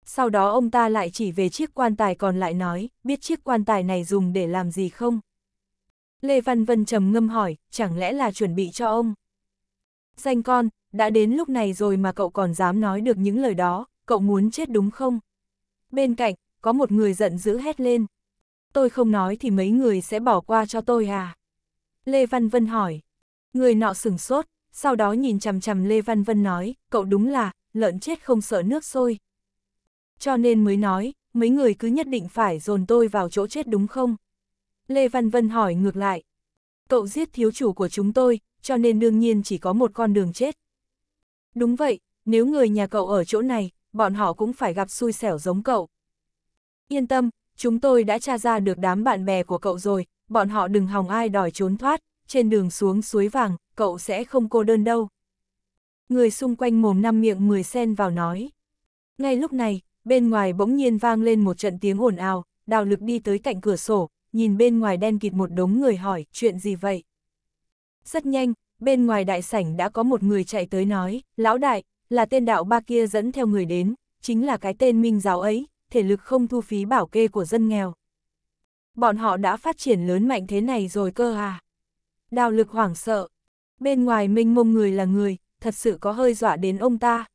Sau đó ông ta lại chỉ về chiếc quan tài còn lại nói, biết chiếc quan tài này dùng để làm gì không? Lê Văn Vân trầm ngâm hỏi, chẳng lẽ là chuẩn bị cho ông? Danh con, đã đến lúc này rồi mà cậu còn dám nói được những lời đó, cậu muốn chết đúng không? Bên cạnh, có một người giận dữ hét lên. Tôi không nói thì mấy người sẽ bỏ qua cho tôi à? Lê Văn Vân hỏi. Người nọ sửng sốt, sau đó nhìn chằm chằm Lê Văn Vân nói, cậu đúng là, lợn chết không sợ nước sôi. Cho nên mới nói, mấy người cứ nhất định phải dồn tôi vào chỗ chết đúng không? Lê Văn Vân hỏi ngược lại. Cậu giết thiếu chủ của chúng tôi, cho nên đương nhiên chỉ có một con đường chết. Đúng vậy, nếu người nhà cậu ở chỗ này, bọn họ cũng phải gặp xui xẻo giống cậu. Yên tâm, chúng tôi đã tra ra được đám bạn bè của cậu rồi, bọn họ đừng hòng ai đòi trốn thoát, trên đường xuống suối vàng, cậu sẽ không cô đơn đâu. Người xung quanh mồm năm miệng mười sen vào nói. Ngay lúc này, bên ngoài bỗng nhiên vang lên một trận tiếng ồn ào, đào lực đi tới cạnh cửa sổ, nhìn bên ngoài đen kịt một đống người hỏi chuyện gì vậy. Rất nhanh, bên ngoài đại sảnh đã có một người chạy tới nói, lão đại, là tên đạo ba kia dẫn theo người đến, chính là cái tên minh giáo ấy, thể lực không thu phí bảo kê của dân nghèo. Bọn họ đã phát triển lớn mạnh thế này rồi cơ à. Đào lực hoảng sợ, bên ngoài minh mông người là người, thật sự có hơi dọa đến ông ta.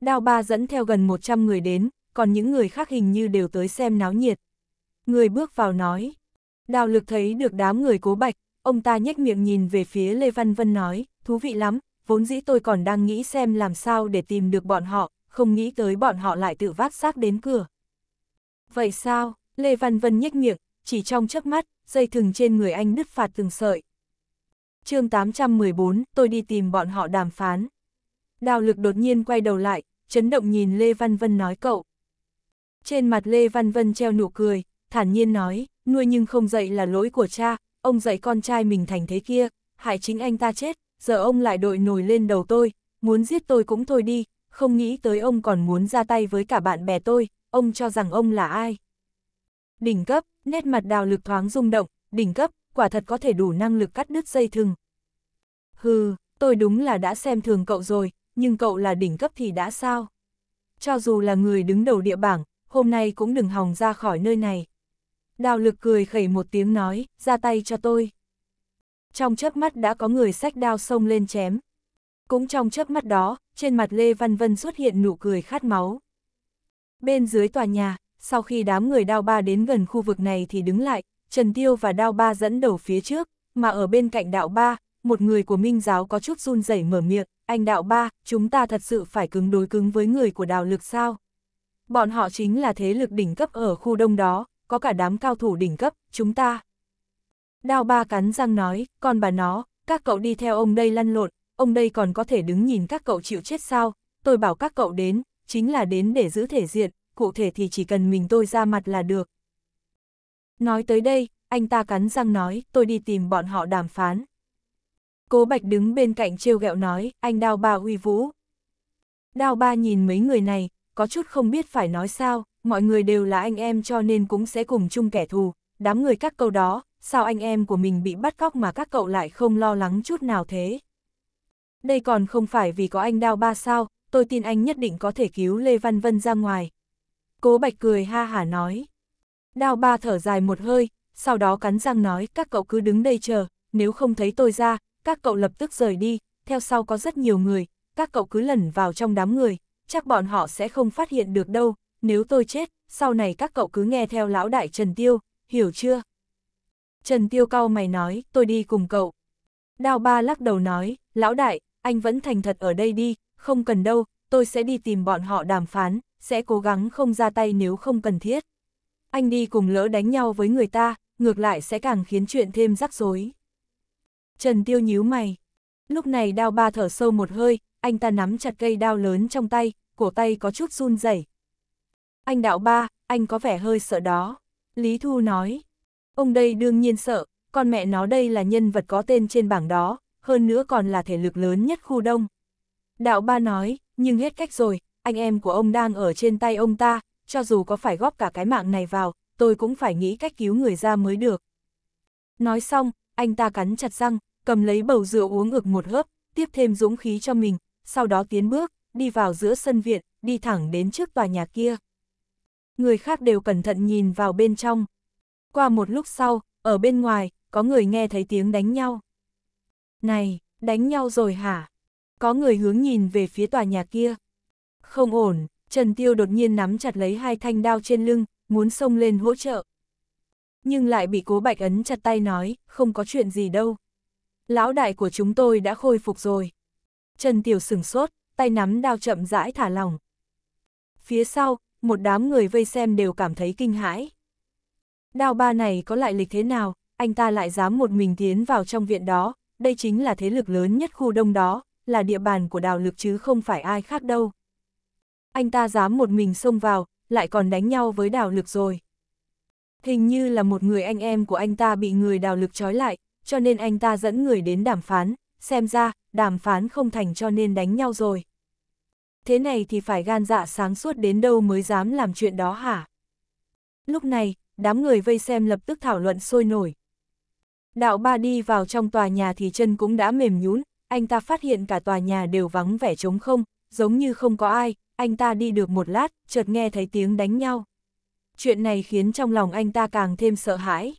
Đào ba dẫn theo gần 100 người đến, còn những người khác hình như đều tới xem náo nhiệt. Người bước vào nói. Đào lực thấy được đám người cố bạch, ông ta nhếch miệng nhìn về phía Lê Văn Vân nói, thú vị lắm, vốn dĩ tôi còn đang nghĩ xem làm sao để tìm được bọn họ, không nghĩ tới bọn họ lại tự vác xác đến cửa. Vậy sao? Lê Văn Vân nhếch miệng, chỉ trong chớp mắt, dây thừng trên người anh đứt phạt từng sợi. chương 814, tôi đi tìm bọn họ đàm phán. Đào lực đột nhiên quay đầu lại, chấn động nhìn Lê Văn Vân nói cậu. Trên mặt Lê Văn Vân treo nụ cười, thản nhiên nói, nuôi nhưng không dạy là lỗi của cha, ông dạy con trai mình thành thế kia, hại chính anh ta chết, giờ ông lại đội nổi lên đầu tôi, muốn giết tôi cũng thôi đi, không nghĩ tới ông còn muốn ra tay với cả bạn bè tôi, ông cho rằng ông là ai. Đỉnh cấp, nét mặt đào lực thoáng rung động, đỉnh cấp, quả thật có thể đủ năng lực cắt đứt dây thừng. Hừ, tôi đúng là đã xem thường cậu rồi, nhưng cậu là đỉnh cấp thì đã sao? Cho dù là người đứng đầu địa bảng, hôm nay cũng đừng hòng ra khỏi nơi này. Đào lực cười khẩy một tiếng nói, ra tay cho tôi. Trong chớp mắt đã có người sách đao xông lên chém. Cũng trong chớp mắt đó, trên mặt Lê Văn Vân xuất hiện nụ cười khát máu. Bên dưới tòa nhà, sau khi đám người đao ba đến gần khu vực này thì đứng lại, Trần Tiêu và đao ba dẫn đầu phía trước, mà ở bên cạnh đạo ba, một người của Minh giáo có chút run rẩy mở miệng, anh đạo ba, chúng ta thật sự phải cứng đối cứng với người của đào lực sao? Bọn họ chính là thế lực đỉnh cấp ở khu đông đó, có cả đám cao thủ đỉnh cấp, chúng ta. Đao ba cắn răng nói, còn bà nó, các cậu đi theo ông đây lăn lộn, ông đây còn có thể đứng nhìn các cậu chịu chết sao, tôi bảo các cậu đến, chính là đến để giữ thể diện, cụ thể thì chỉ cần mình tôi ra mặt là được. Nói tới đây, anh ta cắn răng nói, tôi đi tìm bọn họ đàm phán. Cố Bạch đứng bên cạnh trêu ghẹo nói, anh đao ba uy vũ. Đao ba nhìn mấy người này, có chút không biết phải nói sao mọi người đều là anh em cho nên cũng sẽ cùng chung kẻ thù, đám người các câu đó, sao anh em của mình bị bắt cóc mà các cậu lại không lo lắng chút nào thế? Đây còn không phải vì có anh đao ba sao, tôi tin anh nhất định có thể cứu Lê Văn Vân ra ngoài. Cố Bạch cười ha hả nói. Đao ba thở dài một hơi, sau đó cắn răng nói các cậu cứ đứng đây chờ, nếu không thấy tôi ra, các cậu lập tức rời đi, theo sau có rất nhiều người, các cậu cứ lẩn vào trong đám người, chắc bọn họ sẽ không phát hiện được đâu, nếu tôi chết, sau này các cậu cứ nghe theo lão đại Trần Tiêu, hiểu chưa? Trần Tiêu cau mày nói, tôi đi cùng cậu. Đào ba lắc đầu nói, lão đại, anh vẫn thành thật ở đây đi, không cần đâu, tôi sẽ đi tìm bọn họ đàm phán, sẽ cố gắng không ra tay nếu không cần thiết. Anh đi cùng lỡ đánh nhau với người ta, ngược lại sẽ càng khiến chuyện thêm rắc rối. Trần Tiêu nhíu mày. Lúc này đao ba thở sâu một hơi, anh ta nắm chặt cây đao lớn trong tay, cổ tay có chút run rẩy anh đạo ba, anh có vẻ hơi sợ đó. Lý Thu nói. Ông đây đương nhiên sợ, con mẹ nó đây là nhân vật có tên trên bảng đó, hơn nữa còn là thể lực lớn nhất khu đông. Đạo ba nói, nhưng hết cách rồi, anh em của ông đang ở trên tay ông ta, cho dù có phải góp cả cái mạng này vào, tôi cũng phải nghĩ cách cứu người ra mới được. Nói xong, anh ta cắn chặt răng, cầm lấy bầu rượu uống ực một hớp, tiếp thêm dũng khí cho mình, sau đó tiến bước, đi vào giữa sân viện, đi thẳng đến trước tòa nhà kia người khác đều cẩn thận nhìn vào bên trong. Qua một lúc sau, ở bên ngoài, có người nghe thấy tiếng đánh nhau. Này, đánh nhau rồi hả? Có người hướng nhìn về phía tòa nhà kia. Không ổn, Trần Tiêu đột nhiên nắm chặt lấy hai thanh đao trên lưng, muốn xông lên hỗ trợ. Nhưng lại bị cố bạch ấn chặt tay nói, không có chuyện gì đâu. Lão đại của chúng tôi đã khôi phục rồi. Trần Tiểu sửng sốt, tay nắm đao chậm rãi thả lỏng. Phía sau, một đám người vây xem đều cảm thấy kinh hãi. Đào ba này có lại lịch thế nào, anh ta lại dám một mình tiến vào trong viện đó, đây chính là thế lực lớn nhất khu đông đó, là địa bàn của đào lực chứ không phải ai khác đâu. Anh ta dám một mình xông vào, lại còn đánh nhau với đào lực rồi. Hình như là một người anh em của anh ta bị người đào lực trói lại, cho nên anh ta dẫn người đến đàm phán, xem ra, đàm phán không thành cho nên đánh nhau rồi thế này thì phải gan dạ sáng suốt đến đâu mới dám làm chuyện đó hả? Lúc này, đám người vây xem lập tức thảo luận sôi nổi. Đạo ba đi vào trong tòa nhà thì chân cũng đã mềm nhún, anh ta phát hiện cả tòa nhà đều vắng vẻ trống không, giống như không có ai, anh ta đi được một lát, chợt nghe thấy tiếng đánh nhau. Chuyện này khiến trong lòng anh ta càng thêm sợ hãi.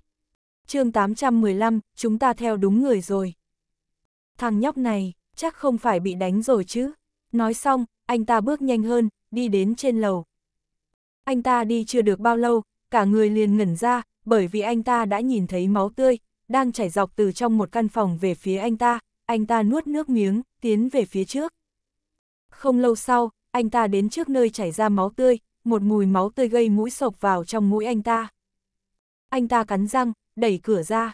chương 815, chúng ta theo đúng người rồi. Thằng nhóc này, chắc không phải bị đánh rồi chứ. Nói xong, anh ta bước nhanh hơn, đi đến trên lầu. Anh ta đi chưa được bao lâu, cả người liền ngẩn ra, bởi vì anh ta đã nhìn thấy máu tươi, đang chảy dọc từ trong một căn phòng về phía anh ta, anh ta nuốt nước miếng, tiến về phía trước. Không lâu sau, anh ta đến trước nơi chảy ra máu tươi, một mùi máu tươi gây mũi sộc vào trong mũi anh ta. Anh ta cắn răng, đẩy cửa ra.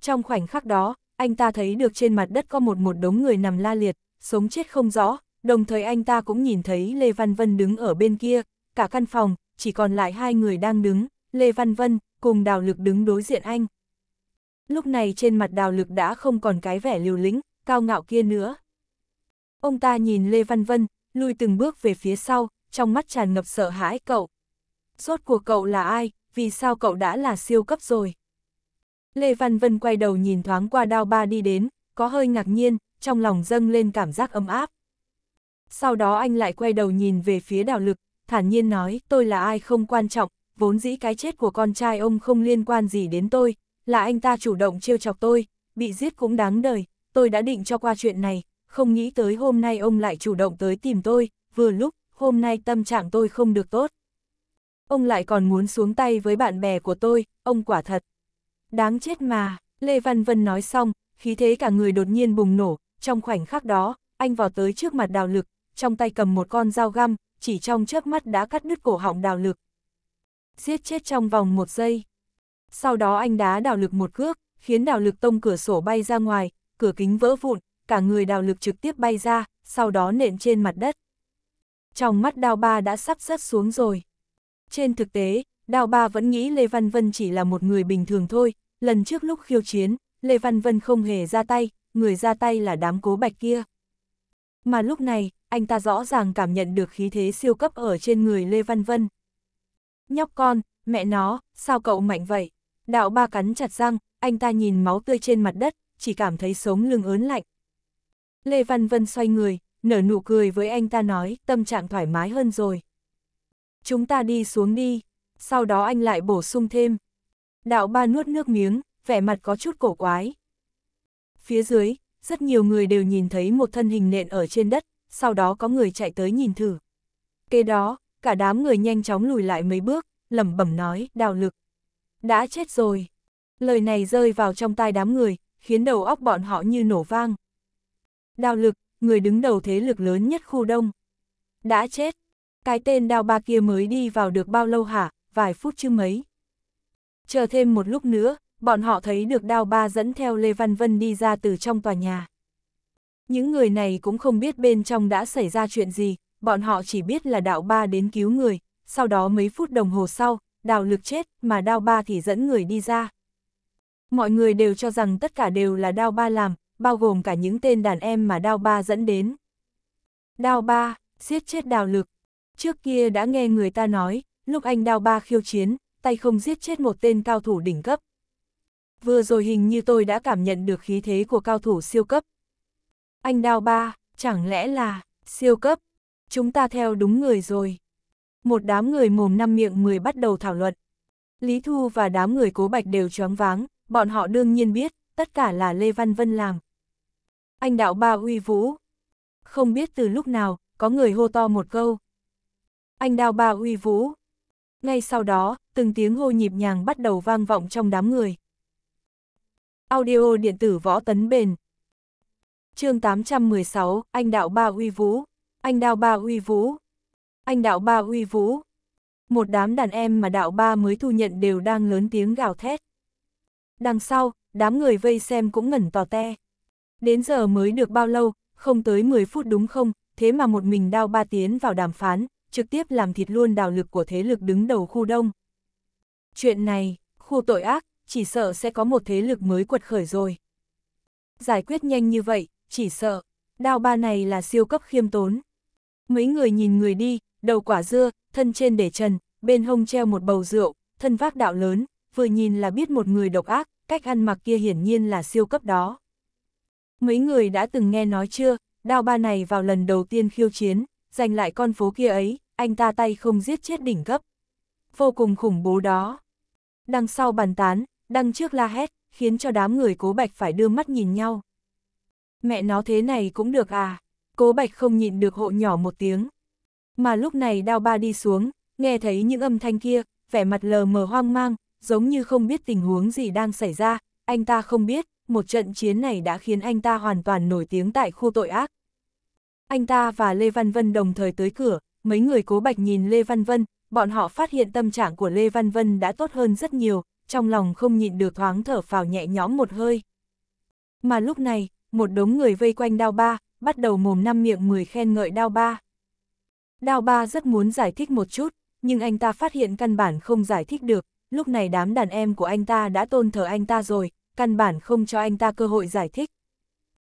Trong khoảnh khắc đó, anh ta thấy được trên mặt đất có một một đống người nằm la liệt, sống chết không rõ, đồng thời anh ta cũng nhìn thấy Lê Văn Vân đứng ở bên kia, cả căn phòng, chỉ còn lại hai người đang đứng, Lê Văn Vân cùng Đào Lực đứng đối diện anh. Lúc này trên mặt Đào Lực đã không còn cái vẻ liều lĩnh, cao ngạo kia nữa. Ông ta nhìn Lê Văn Vân, lui từng bước về phía sau, trong mắt tràn ngập sợ hãi cậu. Rốt của cậu là ai, vì sao cậu đã là siêu cấp rồi? Lê Văn Vân quay đầu nhìn thoáng qua đao ba đi đến, có hơi ngạc nhiên, trong lòng dâng lên cảm giác ấm áp sau đó anh lại quay đầu nhìn về phía đào lực, thản nhiên nói tôi là ai không quan trọng, vốn dĩ cái chết của con trai ông không liên quan gì đến tôi, là anh ta chủ động trêu chọc tôi, bị giết cũng đáng đời, tôi đã định cho qua chuyện này, không nghĩ tới hôm nay ông lại chủ động tới tìm tôi, vừa lúc, hôm nay tâm trạng tôi không được tốt. Ông lại còn muốn xuống tay với bạn bè của tôi, ông quả thật. Đáng chết mà, Lê Văn Vân nói xong, khí thế cả người đột nhiên bùng nổ, trong khoảnh khắc đó, anh vào tới trước mặt đào lực, trong tay cầm một con dao găm, chỉ trong chớp mắt đã cắt đứt cổ họng đào lực. Giết chết trong vòng một giây. Sau đó anh đá đào lực một cước, khiến đào lực tông cửa sổ bay ra ngoài, cửa kính vỡ vụn, cả người đào lực trực tiếp bay ra, sau đó nện trên mặt đất. Trong mắt đào ba đã sắp rớt xuống rồi. Trên thực tế, đào ba vẫn nghĩ Lê Văn Vân chỉ là một người bình thường thôi, lần trước lúc khiêu chiến, Lê Văn Vân không hề ra tay, người ra tay là đám cố bạch kia. Mà lúc này, anh ta rõ ràng cảm nhận được khí thế siêu cấp ở trên người Lê Văn Vân. Nhóc con, mẹ nó, sao cậu mạnh vậy? Đạo ba cắn chặt răng, anh ta nhìn máu tươi trên mặt đất, chỉ cảm thấy sống lưng ớn lạnh. Lê Văn Vân xoay người, nở nụ cười với anh ta nói tâm trạng thoải mái hơn rồi. Chúng ta đi xuống đi, sau đó anh lại bổ sung thêm. Đạo ba nuốt nước miếng, vẻ mặt có chút cổ quái. Phía dưới, rất nhiều người đều nhìn thấy một thân hình nện ở trên đất, sau đó có người chạy tới nhìn thử. Kế đó, cả đám người nhanh chóng lùi lại mấy bước, lẩm bẩm nói, Đào lực. Đã chết rồi. Lời này rơi vào trong tai đám người, khiến đầu óc bọn họ như nổ vang. Đào lực, người đứng đầu thế lực lớn nhất khu đông. Đã chết. Cái tên đào ba kia mới đi vào được bao lâu hả, vài phút chứ mấy. Chờ thêm một lúc nữa, bọn họ thấy được đào ba dẫn theo Lê Văn Vân đi ra từ trong tòa nhà. Những người này cũng không biết bên trong đã xảy ra chuyện gì, bọn họ chỉ biết là đạo ba đến cứu người, sau đó mấy phút đồng hồ sau, đào lực chết mà đao ba thì dẫn người đi ra. Mọi người đều cho rằng tất cả đều là đao ba làm, bao gồm cả những tên đàn em mà đao ba dẫn đến. Đao ba, giết chết đào lực. Trước kia đã nghe người ta nói, lúc anh đao ba khiêu chiến, tay không giết chết một tên cao thủ đỉnh cấp. Vừa rồi hình như tôi đã cảm nhận được khí thế của cao thủ siêu cấp, anh Đào ba, chẳng lẽ là, siêu cấp, chúng ta theo đúng người rồi. Một đám người mồm năm miệng mười bắt đầu thảo luận. Lý Thu và đám người cố bạch đều choáng váng, bọn họ đương nhiên biết, tất cả là Lê Văn Vân làm. Anh đạo ba uy vũ. Không biết từ lúc nào, có người hô to một câu. Anh Đào ba uy vũ. Ngay sau đó, từng tiếng hô nhịp nhàng bắt đầu vang vọng trong đám người. Audio điện tử võ tấn bền, chương 816, anh đạo ba uy vũ, anh đạo ba uy vũ, anh đạo ba uy vũ. Một đám đàn em mà đạo ba mới thu nhận đều đang lớn tiếng gào thét. Đằng sau, đám người vây xem cũng ngẩn tò te. Đến giờ mới được bao lâu, không tới 10 phút đúng không, thế mà một mình đạo ba tiến vào đàm phán, trực tiếp làm thịt luôn đào lực của thế lực đứng đầu khu đông. Chuyện này, khu tội ác, chỉ sợ sẽ có một thế lực mới quật khởi rồi. Giải quyết nhanh như vậy, chỉ sợ, đao ba này là siêu cấp khiêm tốn. Mấy người nhìn người đi, đầu quả dưa, thân trên để trần, bên hông treo một bầu rượu, thân vác đạo lớn, vừa nhìn là biết một người độc ác, cách ăn mặc kia hiển nhiên là siêu cấp đó. Mấy người đã từng nghe nói chưa, đao ba này vào lần đầu tiên khiêu chiến, giành lại con phố kia ấy, anh ta tay không giết chết đỉnh cấp. Vô cùng khủng bố đó. Đằng sau bàn tán, đằng trước la hét, khiến cho đám người cố bạch phải đưa mắt nhìn nhau. Mẹ nó thế này cũng được à? Cố Bạch không nhịn được hộ nhỏ một tiếng. Mà lúc này đao ba đi xuống, nghe thấy những âm thanh kia, vẻ mặt lờ mờ hoang mang, giống như không biết tình huống gì đang xảy ra, anh ta không biết, một trận chiến này đã khiến anh ta hoàn toàn nổi tiếng tại khu tội ác. Anh ta và Lê Văn Vân đồng thời tới cửa, mấy người cố bạch nhìn Lê Văn Vân, bọn họ phát hiện tâm trạng của Lê Văn Vân đã tốt hơn rất nhiều, trong lòng không nhịn được thoáng thở phào nhẹ nhõm một hơi. Mà lúc này, một đống người vây quanh đao ba, bắt đầu mồm năm miệng 10 khen ngợi đao ba. Đao ba rất muốn giải thích một chút, nhưng anh ta phát hiện căn bản không giải thích được, lúc này đám đàn em của anh ta đã tôn thờ anh ta rồi, căn bản không cho anh ta cơ hội giải thích.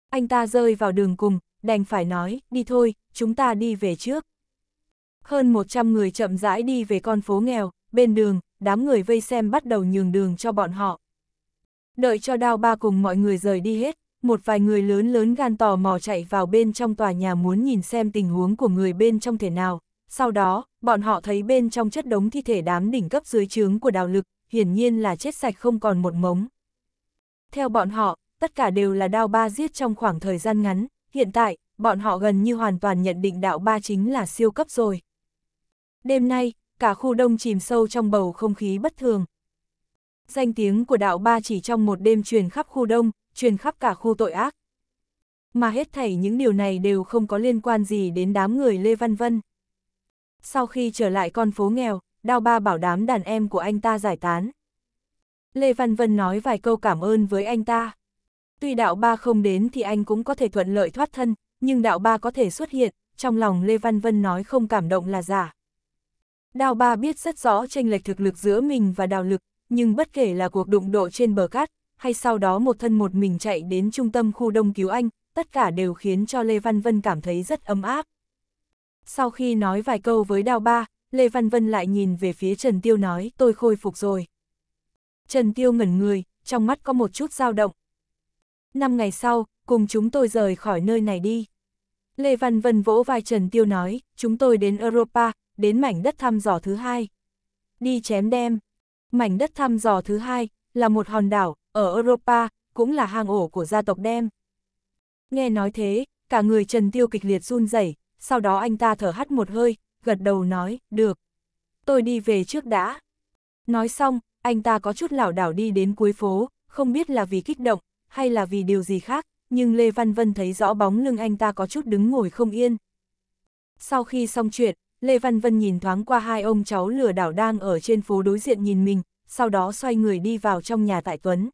Anh ta rơi vào đường cùng, đành phải nói, đi thôi, chúng ta đi về trước. Hơn 100 người chậm rãi đi về con phố nghèo, bên đường, đám người vây xem bắt đầu nhường đường cho bọn họ. Đợi cho đao ba cùng mọi người rời đi hết, một vài người lớn lớn gan tò mò chạy vào bên trong tòa nhà muốn nhìn xem tình huống của người bên trong thể nào. Sau đó, bọn họ thấy bên trong chất đống thi thể đám đỉnh cấp dưới trướng của đào lực, hiển nhiên là chết sạch không còn một mống. Theo bọn họ, tất cả đều là đao ba giết trong khoảng thời gian ngắn, hiện tại, bọn họ gần như hoàn toàn nhận định đạo ba chính là siêu cấp rồi. Đêm nay, cả khu đông chìm sâu trong bầu không khí bất thường. Danh tiếng của đạo ba chỉ trong một đêm truyền khắp khu đông, truyền khắp cả khu tội ác. Mà hết thảy những điều này đều không có liên quan gì đến đám người Lê Văn Vân. Sau khi trở lại con phố nghèo, Đao Ba bảo đám đàn em của anh ta giải tán. Lê Văn Vân nói vài câu cảm ơn với anh ta. Tuy đạo ba không đến thì anh cũng có thể thuận lợi thoát thân, nhưng đạo ba có thể xuất hiện, trong lòng Lê Văn Vân nói không cảm động là giả. Đào ba biết rất rõ tranh lệch thực lực giữa mình và đào lực, nhưng bất kể là cuộc đụng độ trên bờ cát, hay sau đó một thân một mình chạy đến trung tâm khu đông cứu anh, tất cả đều khiến cho Lê Văn Vân cảm thấy rất ấm áp. Sau khi nói vài câu với Đào Ba, Lê Văn Vân lại nhìn về phía Trần Tiêu nói tôi khôi phục rồi. Trần Tiêu ngẩn người, trong mắt có một chút dao động. Năm ngày sau, cùng chúng tôi rời khỏi nơi này đi. Lê Văn Vân vỗ vai Trần Tiêu nói, chúng tôi đến Europa, đến mảnh đất thăm dò thứ hai. Đi chém đem. Mảnh đất thăm dò thứ hai là một hòn đảo, ở Europa, cũng là hang ổ của gia tộc Đem. Nghe nói thế, cả người Trần Tiêu kịch liệt run rẩy, sau đó anh ta thở hắt một hơi, gật đầu nói, được. Tôi đi về trước đã. Nói xong, anh ta có chút lảo đảo đi đến cuối phố, không biết là vì kích động, hay là vì điều gì khác, nhưng Lê Văn Vân thấy rõ bóng lưng anh ta có chút đứng ngồi không yên. Sau khi xong chuyện, Lê Văn Vân nhìn thoáng qua hai ông cháu lừa đảo đang ở trên phố đối diện nhìn mình, sau đó xoay người đi vào trong nhà tại Tuấn.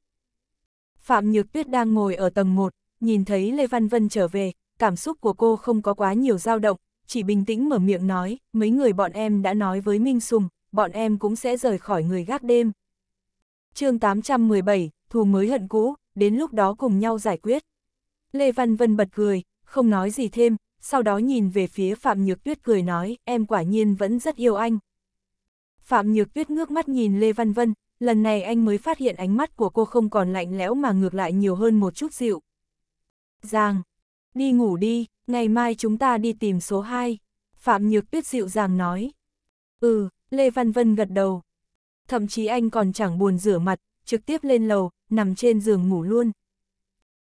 Phạm Nhược Tuyết đang ngồi ở tầng 1, nhìn thấy Lê Văn Vân trở về, cảm xúc của cô không có quá nhiều dao động, chỉ bình tĩnh mở miệng nói, mấy người bọn em đã nói với Minh Sùng, bọn em cũng sẽ rời khỏi người gác đêm. chương 817, thù mới hận cũ, đến lúc đó cùng nhau giải quyết. Lê Văn Vân bật cười, không nói gì thêm, sau đó nhìn về phía Phạm Nhược Tuyết cười nói, em quả nhiên vẫn rất yêu anh. Phạm Nhược Tuyết ngước mắt nhìn Lê Văn Vân, lần này anh mới phát hiện ánh mắt của cô không còn lạnh lẽo mà ngược lại nhiều hơn một chút dịu. Giang, đi ngủ đi, ngày mai chúng ta đi tìm số 2. Phạm Nhược Tuyết dịu dàng nói. Ừ, Lê Văn Vân gật đầu. Thậm chí anh còn chẳng buồn rửa mặt, trực tiếp lên lầu, nằm trên giường ngủ luôn.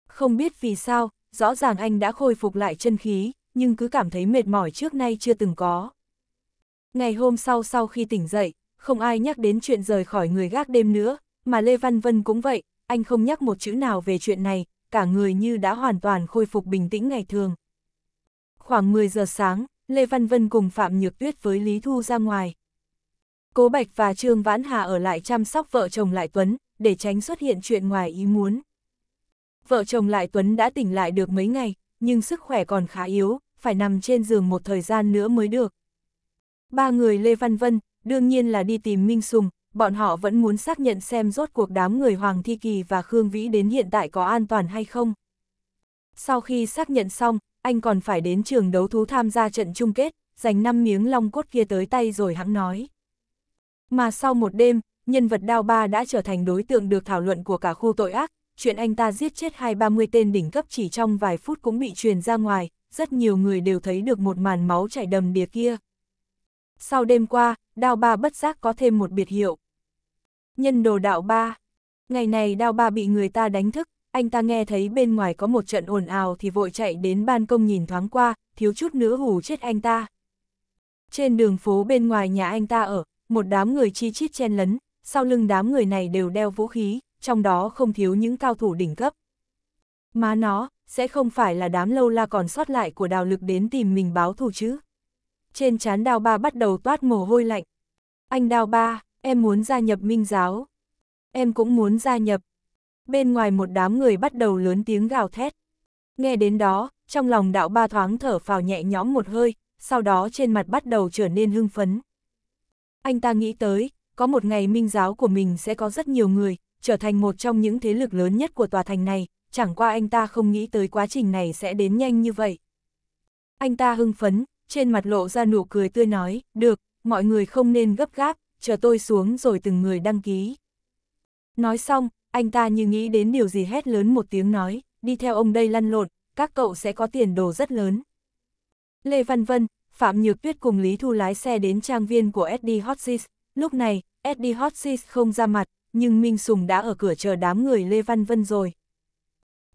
Không biết vì sao, rõ ràng anh đã khôi phục lại chân khí, nhưng cứ cảm thấy mệt mỏi trước nay chưa từng có. Ngày hôm sau sau khi tỉnh dậy, không ai nhắc đến chuyện rời khỏi người gác đêm nữa, mà Lê Văn Vân cũng vậy, anh không nhắc một chữ nào về chuyện này, cả người như đã hoàn toàn khôi phục bình tĩnh ngày thường. Khoảng 10 giờ sáng, Lê Văn Vân cùng Phạm Nhược Tuyết với Lý Thu ra ngoài. Cố Bạch và Trương Vãn Hà ở lại chăm sóc vợ chồng Lại Tuấn, để tránh xuất hiện chuyện ngoài ý muốn. Vợ chồng Lại Tuấn đã tỉnh lại được mấy ngày, nhưng sức khỏe còn khá yếu, phải nằm trên giường một thời gian nữa mới được. Ba người Lê Văn Vân, đương nhiên là đi tìm Minh Sùng, bọn họ vẫn muốn xác nhận xem rốt cuộc đám người Hoàng Thi Kỳ và Khương Vĩ đến hiện tại có an toàn hay không. Sau khi xác nhận xong, anh còn phải đến trường đấu thú tham gia trận chung kết, giành 5 miếng long cốt kia tới tay rồi hãng nói. Mà sau một đêm, nhân vật Đao Ba đã trở thành đối tượng được thảo luận của cả khu tội ác, chuyện anh ta giết chết hai ba mươi tên đỉnh cấp chỉ trong vài phút cũng bị truyền ra ngoài, rất nhiều người đều thấy được một màn máu chảy đầm đìa kia. Sau đêm qua, đao ba bất giác có thêm một biệt hiệu. Nhân đồ đạo ba. Ngày này đao ba bị người ta đánh thức, anh ta nghe thấy bên ngoài có một trận ồn ào thì vội chạy đến ban công nhìn thoáng qua, thiếu chút nữa hù chết anh ta. Trên đường phố bên ngoài nhà anh ta ở, một đám người chi chít chen lấn, sau lưng đám người này đều đeo vũ khí, trong đó không thiếu những cao thủ đỉnh cấp. Má nó, sẽ không phải là đám lâu la còn sót lại của đào lực đến tìm mình báo thù chứ. Trên chán đào ba bắt đầu toát mồ hôi lạnh, anh Đào Ba, em muốn gia nhập Minh Giáo. Em cũng muốn gia nhập. Bên ngoài một đám người bắt đầu lớn tiếng gào thét. Nghe đến đó, trong lòng đạo ba thoáng thở phào nhẹ nhõm một hơi, sau đó trên mặt bắt đầu trở nên hưng phấn. Anh ta nghĩ tới, có một ngày minh giáo của mình sẽ có rất nhiều người, trở thành một trong những thế lực lớn nhất của tòa thành này, chẳng qua anh ta không nghĩ tới quá trình này sẽ đến nhanh như vậy. Anh ta hưng phấn, trên mặt lộ ra nụ cười tươi nói, được, mọi người không nên gấp gáp, chờ tôi xuống rồi từng người đăng ký. Nói xong, anh ta như nghĩ đến điều gì hét lớn một tiếng nói, đi theo ông đây lăn lộn, các cậu sẽ có tiền đồ rất lớn. Lê Văn Vân, Phạm Nhược Tuyết cùng Lý Thu lái xe đến trang viên của Eddie Hotsis, lúc này, Eddie Hotsis không ra mặt, nhưng Minh Sùng đã ở cửa chờ đám người Lê Văn Vân rồi.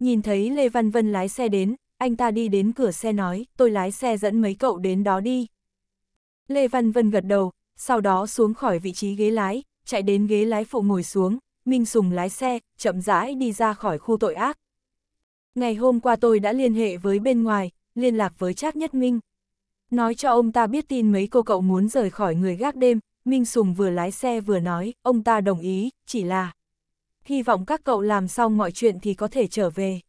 Nhìn thấy Lê Văn Vân lái xe đến, anh ta đi đến cửa xe nói, tôi lái xe dẫn mấy cậu đến đó đi. Lê Văn Vân gật đầu, sau đó xuống khỏi vị trí ghế lái, chạy đến ghế lái phụ ngồi xuống, Minh Sùng lái xe, chậm rãi đi ra khỏi khu tội ác. Ngày hôm qua tôi đã liên hệ với bên ngoài, liên lạc với Trác Nhất Minh. Nói cho ông ta biết tin mấy cô cậu muốn rời khỏi người gác đêm, Minh Sùng vừa lái xe vừa nói, ông ta đồng ý, chỉ là... Hy vọng các cậu làm xong mọi chuyện thì có thể trở về.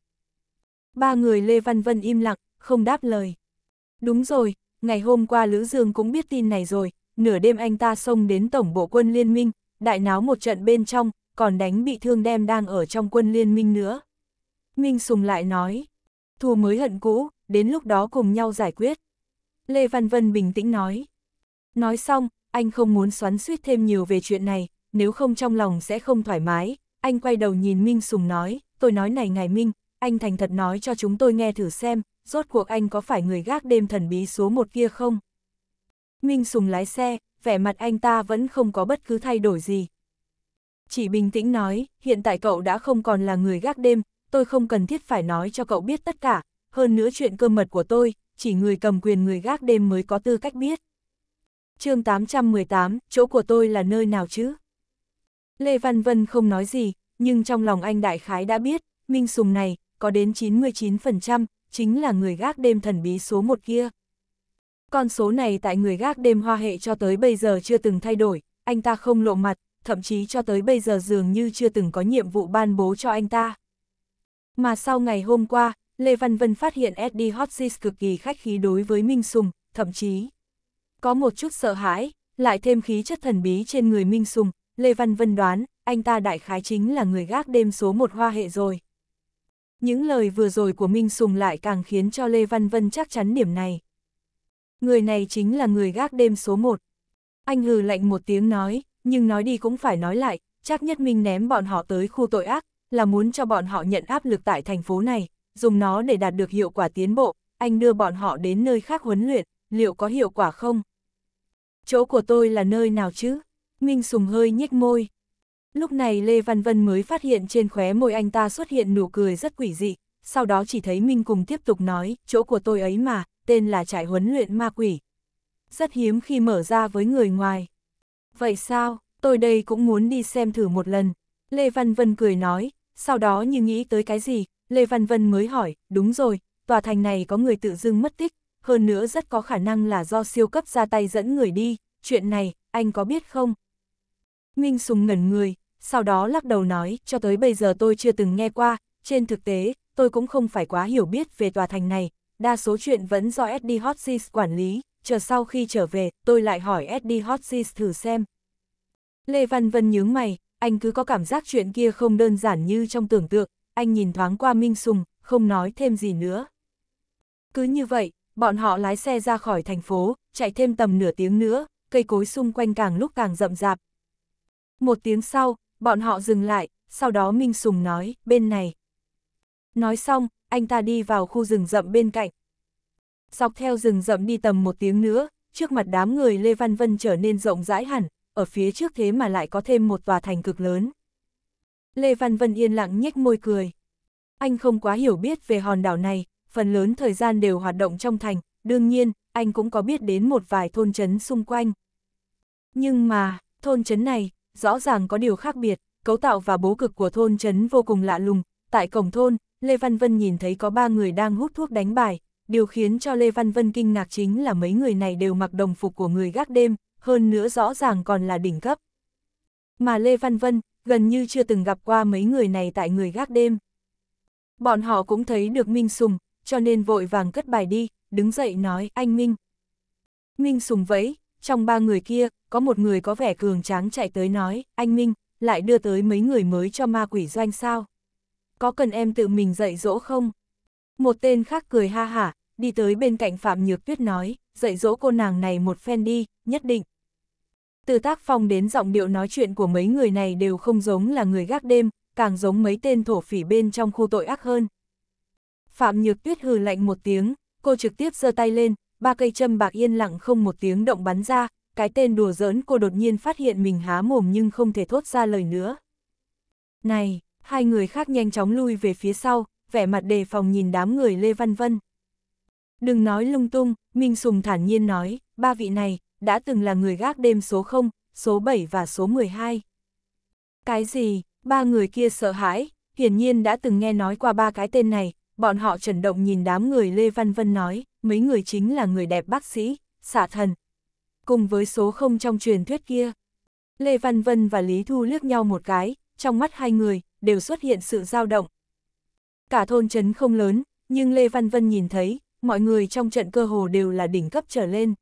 Ba người Lê Văn Vân im lặng, không đáp lời. Đúng rồi, ngày hôm qua Lữ Dương cũng biết tin này rồi, nửa đêm anh ta xông đến tổng bộ quân liên minh, đại náo một trận bên trong, còn đánh bị thương đem đang ở trong quân liên minh nữa. Minh Sùng lại nói, thù mới hận cũ, đến lúc đó cùng nhau giải quyết. Lê Văn Vân bình tĩnh nói. Nói xong, anh không muốn xoắn suýt thêm nhiều về chuyện này, nếu không trong lòng sẽ không thoải mái. Anh quay đầu nhìn Minh Sùng nói, tôi nói này ngài Minh, anh thành thật nói cho chúng tôi nghe thử xem, rốt cuộc anh có phải người gác đêm thần bí số một kia không? Minh Sùng lái xe, vẻ mặt anh ta vẫn không có bất cứ thay đổi gì. Chỉ bình tĩnh nói, hiện tại cậu đã không còn là người gác đêm, tôi không cần thiết phải nói cho cậu biết tất cả, hơn nữa chuyện cơ mật của tôi, chỉ người cầm quyền người gác đêm mới có tư cách biết. chương 818, chỗ của tôi là nơi nào chứ? Lê Văn Vân không nói gì, nhưng trong lòng anh đại khái đã biết, Minh Sùng này, có đến 99%, chính là người gác đêm thần bí số một kia. Con số này tại người gác đêm hoa hệ cho tới bây giờ chưa từng thay đổi, anh ta không lộ mặt, thậm chí cho tới bây giờ dường như chưa từng có nhiệm vụ ban bố cho anh ta. Mà sau ngày hôm qua, Lê Văn Vân phát hiện Eddie Hotsis cực kỳ khách khí đối với Minh Sùng, thậm chí có một chút sợ hãi, lại thêm khí chất thần bí trên người Minh Sùng, Lê Văn Vân đoán, anh ta đại khái chính là người gác đêm số một hoa hệ rồi. Những lời vừa rồi của Minh Sùng lại càng khiến cho Lê Văn Vân chắc chắn điểm này. Người này chính là người gác đêm số một. Anh hừ lạnh một tiếng nói, nhưng nói đi cũng phải nói lại, chắc nhất Minh ném bọn họ tới khu tội ác, là muốn cho bọn họ nhận áp lực tại thành phố này, dùng nó để đạt được hiệu quả tiến bộ, anh đưa bọn họ đến nơi khác huấn luyện, liệu có hiệu quả không? Chỗ của tôi là nơi nào chứ? Minh Sùng hơi nhếch môi, Lúc này Lê Văn Vân mới phát hiện trên khóe môi anh ta xuất hiện nụ cười rất quỷ dị, sau đó chỉ thấy Minh Cùng tiếp tục nói, chỗ của tôi ấy mà, tên là trại huấn luyện ma quỷ. Rất hiếm khi mở ra với người ngoài. Vậy sao, tôi đây cũng muốn đi xem thử một lần. Lê Văn Vân cười nói, sau đó như nghĩ tới cái gì, Lê Văn Vân mới hỏi, đúng rồi, tòa thành này có người tự dưng mất tích, hơn nữa rất có khả năng là do siêu cấp ra tay dẫn người đi, chuyện này, anh có biết không? Minh Sùng ngẩn người, sau đó lắc đầu nói, cho tới bây giờ tôi chưa từng nghe qua, trên thực tế, tôi cũng không phải quá hiểu biết về tòa thành này, đa số chuyện vẫn do Eddie Hodges quản lý, chờ sau khi trở về, tôi lại hỏi Eddie Hodges thử xem. Lê Văn Vân nhướng mày, anh cứ có cảm giác chuyện kia không đơn giản như trong tưởng tượng, anh nhìn thoáng qua Minh Sùng, không nói thêm gì nữa. Cứ như vậy, bọn họ lái xe ra khỏi thành phố, chạy thêm tầm nửa tiếng nữa, cây cối xung quanh càng lúc càng rậm rạp. Một tiếng sau, Bọn họ dừng lại, sau đó Minh Sùng nói, bên này. Nói xong, anh ta đi vào khu rừng rậm bên cạnh. Dọc theo rừng rậm đi tầm một tiếng nữa, trước mặt đám người Lê Văn Vân trở nên rộng rãi hẳn, ở phía trước thế mà lại có thêm một tòa thành cực lớn. Lê Văn Vân yên lặng nhếch môi cười. Anh không quá hiểu biết về hòn đảo này, phần lớn thời gian đều hoạt động trong thành, đương nhiên, anh cũng có biết đến một vài thôn trấn xung quanh. Nhưng mà, thôn trấn này, rõ ràng có điều khác biệt, cấu tạo và bố cực của thôn trấn vô cùng lạ lùng. Tại cổng thôn, Lê Văn Vân nhìn thấy có ba người đang hút thuốc đánh bài, điều khiến cho Lê Văn Vân kinh ngạc chính là mấy người này đều mặc đồng phục của người gác đêm, hơn nữa rõ ràng còn là đỉnh cấp. Mà Lê Văn Vân gần như chưa từng gặp qua mấy người này tại người gác đêm. Bọn họ cũng thấy được Minh Sùng, cho nên vội vàng cất bài đi, đứng dậy nói anh Minh. Minh Sùng vẫy, trong ba người kia, có một người có vẻ cường tráng chạy tới nói, anh Minh, lại đưa tới mấy người mới cho ma quỷ doanh sao? Có cần em tự mình dạy dỗ không? Một tên khác cười ha hả, đi tới bên cạnh Phạm Nhược Tuyết nói, dạy dỗ cô nàng này một phen đi, nhất định. Từ tác phong đến giọng điệu nói chuyện của mấy người này đều không giống là người gác đêm, càng giống mấy tên thổ phỉ bên trong khu tội ác hơn. Phạm Nhược Tuyết hừ lạnh một tiếng, cô trực tiếp giơ tay lên, ba cây châm bạc yên lặng không một tiếng động bắn ra, cái tên đùa giỡn cô đột nhiên phát hiện mình há mồm nhưng không thể thốt ra lời nữa. Này, hai người khác nhanh chóng lui về phía sau, vẻ mặt đề phòng nhìn đám người Lê Văn Vân. Đừng nói lung tung, Minh Sùng thản nhiên nói, ba vị này, đã từng là người gác đêm số 0, số 7 và số 12. Cái gì, ba người kia sợ hãi, hiển nhiên đã từng nghe nói qua ba cái tên này, bọn họ chấn động nhìn đám người Lê Văn Vân nói, mấy người chính là người đẹp bác sĩ, xạ thần. Cùng với số không trong truyền thuyết kia. Lê Văn Vân và Lý Thu liếc nhau một cái, trong mắt hai người, đều xuất hiện sự dao động. Cả thôn trấn không lớn, nhưng Lê Văn Vân nhìn thấy, mọi người trong trận cơ hồ đều là đỉnh cấp trở lên.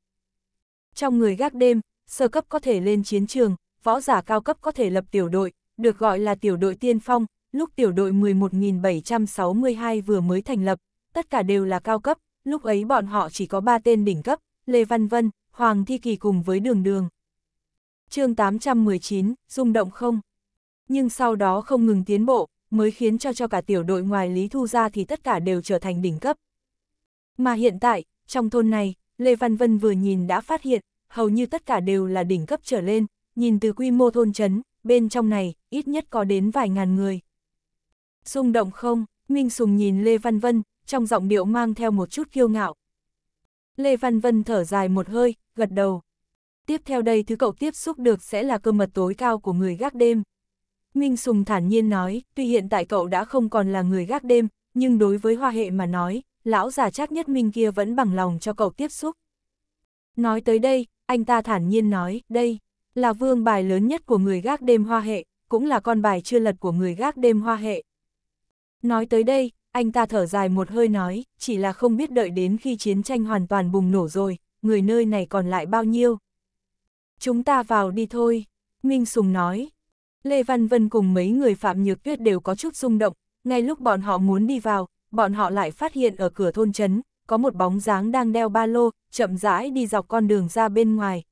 Trong người gác đêm, sơ cấp có thể lên chiến trường, võ giả cao cấp có thể lập tiểu đội, được gọi là tiểu đội tiên phong, lúc tiểu đội 11.762 vừa mới thành lập, tất cả đều là cao cấp, lúc ấy bọn họ chỉ có ba tên đỉnh cấp, Lê Văn Vân, Hoàng Thi Kỳ cùng với Đường Đường. chương 819, rung động không? Nhưng sau đó không ngừng tiến bộ, mới khiến cho cho cả tiểu đội ngoài Lý Thu ra thì tất cả đều trở thành đỉnh cấp. Mà hiện tại, trong thôn này, Lê Văn Vân vừa nhìn đã phát hiện, hầu như tất cả đều là đỉnh cấp trở lên, nhìn từ quy mô thôn chấn, bên trong này, ít nhất có đến vài ngàn người. Xung động không, Minh Sùng nhìn Lê Văn Vân, trong giọng điệu mang theo một chút kiêu ngạo. Lê Văn Vân thở dài một hơi, gật đầu. Tiếp theo đây thứ cậu tiếp xúc được sẽ là cơ mật tối cao của người gác đêm. Minh Sùng thản nhiên nói, tuy hiện tại cậu đã không còn là người gác đêm, nhưng đối với hoa hệ mà nói, lão già chắc nhất Minh kia vẫn bằng lòng cho cậu tiếp xúc. Nói tới đây, anh ta thản nhiên nói, đây, là vương bài lớn nhất của người gác đêm hoa hệ, cũng là con bài chưa lật của người gác đêm hoa hệ. Nói tới đây, anh ta thở dài một hơi nói, chỉ là không biết đợi đến khi chiến tranh hoàn toàn bùng nổ rồi, người nơi này còn lại bao nhiêu. Chúng ta vào đi thôi, Minh Sùng nói. Lê Văn Vân cùng mấy người Phạm Nhược Tuyết đều có chút rung động, ngay lúc bọn họ muốn đi vào, bọn họ lại phát hiện ở cửa thôn trấn, có một bóng dáng đang đeo ba lô, chậm rãi đi dọc con đường ra bên ngoài.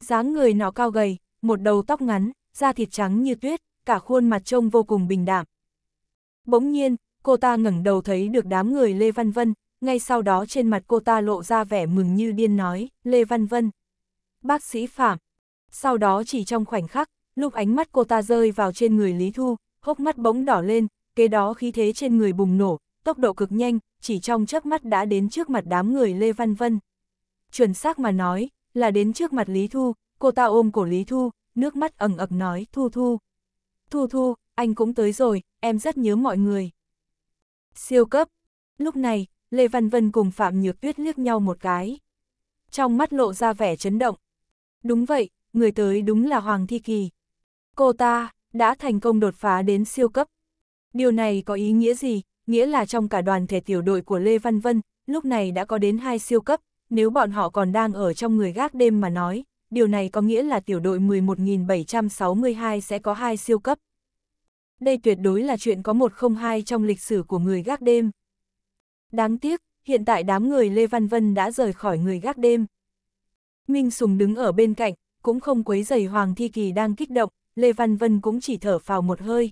Dáng người nó cao gầy, một đầu tóc ngắn, da thịt trắng như tuyết, cả khuôn mặt trông vô cùng bình đạm. Bỗng nhiên, cô ta ngẩng đầu thấy được đám người Lê Văn Vân, ngay sau đó trên mặt cô ta lộ ra vẻ mừng như điên nói, Lê Văn Vân. Bác sĩ Phạm. Sau đó chỉ trong khoảnh khắc, lúc ánh mắt cô ta rơi vào trên người Lý Thu, hốc mắt bỗng đỏ lên, kế đó khí thế trên người bùng nổ, tốc độ cực nhanh, chỉ trong chớp mắt đã đến trước mặt đám người Lê Văn Vân. Chuẩn xác mà nói, là đến trước mặt Lý Thu, cô ta ôm cổ Lý Thu, nước mắt ẩn ập nói, Thu Thu. Thu Thu, anh cũng tới rồi, em rất nhớ mọi người. Siêu cấp. Lúc này, Lê Văn Vân cùng Phạm Nhược Tuyết liếc nhau một cái. Trong mắt lộ ra vẻ chấn động. Đúng vậy, người tới đúng là Hoàng Thi Kỳ. Cô ta, đã thành công đột phá đến siêu cấp. Điều này có ý nghĩa gì? Nghĩa là trong cả đoàn thể tiểu đội của Lê Văn Vân, lúc này đã có đến hai siêu cấp, nếu bọn họ còn đang ở trong người gác đêm mà nói, điều này có nghĩa là tiểu đội 11.762 sẽ có hai siêu cấp đây tuyệt đối là chuyện có một không hai trong lịch sử của người gác đêm. Đáng tiếc, hiện tại đám người Lê Văn Vân đã rời khỏi người gác đêm. Minh Sùng đứng ở bên cạnh, cũng không quấy giày Hoàng Thi Kỳ đang kích động, Lê Văn Vân cũng chỉ thở phào một hơi.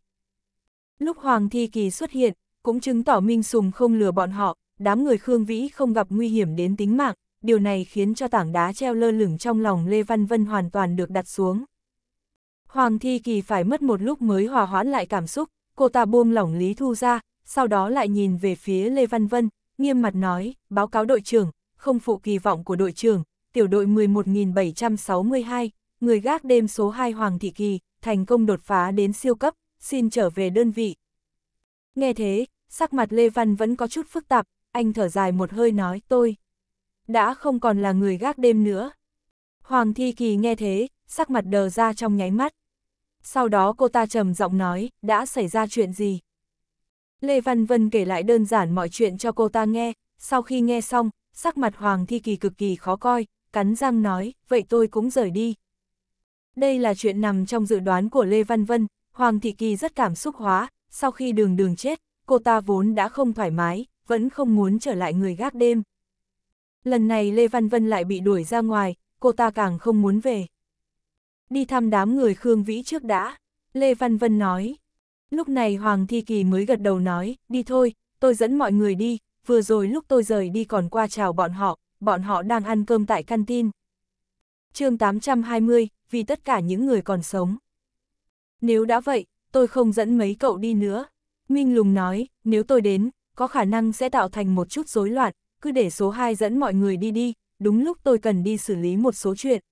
Lúc Hoàng Thi Kỳ xuất hiện, cũng chứng tỏ Minh Sùng không lừa bọn họ, đám người Khương Vĩ không gặp nguy hiểm đến tính mạng, điều này khiến cho tảng đá treo lơ lửng trong lòng Lê Văn Vân hoàn toàn được đặt xuống. Hoàng Thi Kỳ phải mất một lúc mới hòa hoãn lại cảm xúc, cô ta buông lỏng Lý Thu ra, sau đó lại nhìn về phía Lê Văn Vân, nghiêm mặt nói, báo cáo đội trưởng, không phụ kỳ vọng của đội trưởng, tiểu đội 11.762, người gác đêm số 2 Hoàng Thị Kỳ, thành công đột phá đến siêu cấp, xin trở về đơn vị. Nghe thế, sắc mặt Lê Văn vẫn có chút phức tạp, anh thở dài một hơi nói tôi. Đã không còn là người gác đêm nữa. Hoàng Thi Kỳ nghe thế, sắc mặt đờ ra trong nháy mắt. Sau đó cô ta trầm giọng nói, đã xảy ra chuyện gì? Lê Văn Vân kể lại đơn giản mọi chuyện cho cô ta nghe, sau khi nghe xong, sắc mặt Hoàng Thi Kỳ cực kỳ khó coi, cắn răng nói, vậy tôi cũng rời đi. Đây là chuyện nằm trong dự đoán của Lê Văn Vân, Hoàng Thị Kỳ rất cảm xúc hóa, sau khi đường đường chết, cô ta vốn đã không thoải mái, vẫn không muốn trở lại người gác đêm. Lần này Lê Văn Vân lại bị đuổi ra ngoài, cô ta càng không muốn về đi thăm đám người Khương Vĩ trước đã, Lê Văn Vân nói. Lúc này Hoàng Thi Kỳ mới gật đầu nói, đi thôi, tôi dẫn mọi người đi, vừa rồi lúc tôi rời đi còn qua chào bọn họ, bọn họ đang ăn cơm tại canteen. chương 820, vì tất cả những người còn sống. Nếu đã vậy, tôi không dẫn mấy cậu đi nữa. Minh Lùng nói, nếu tôi đến, có khả năng sẽ tạo thành một chút rối loạn, cứ để số 2 dẫn mọi người đi đi, đúng lúc tôi cần đi xử lý một số chuyện.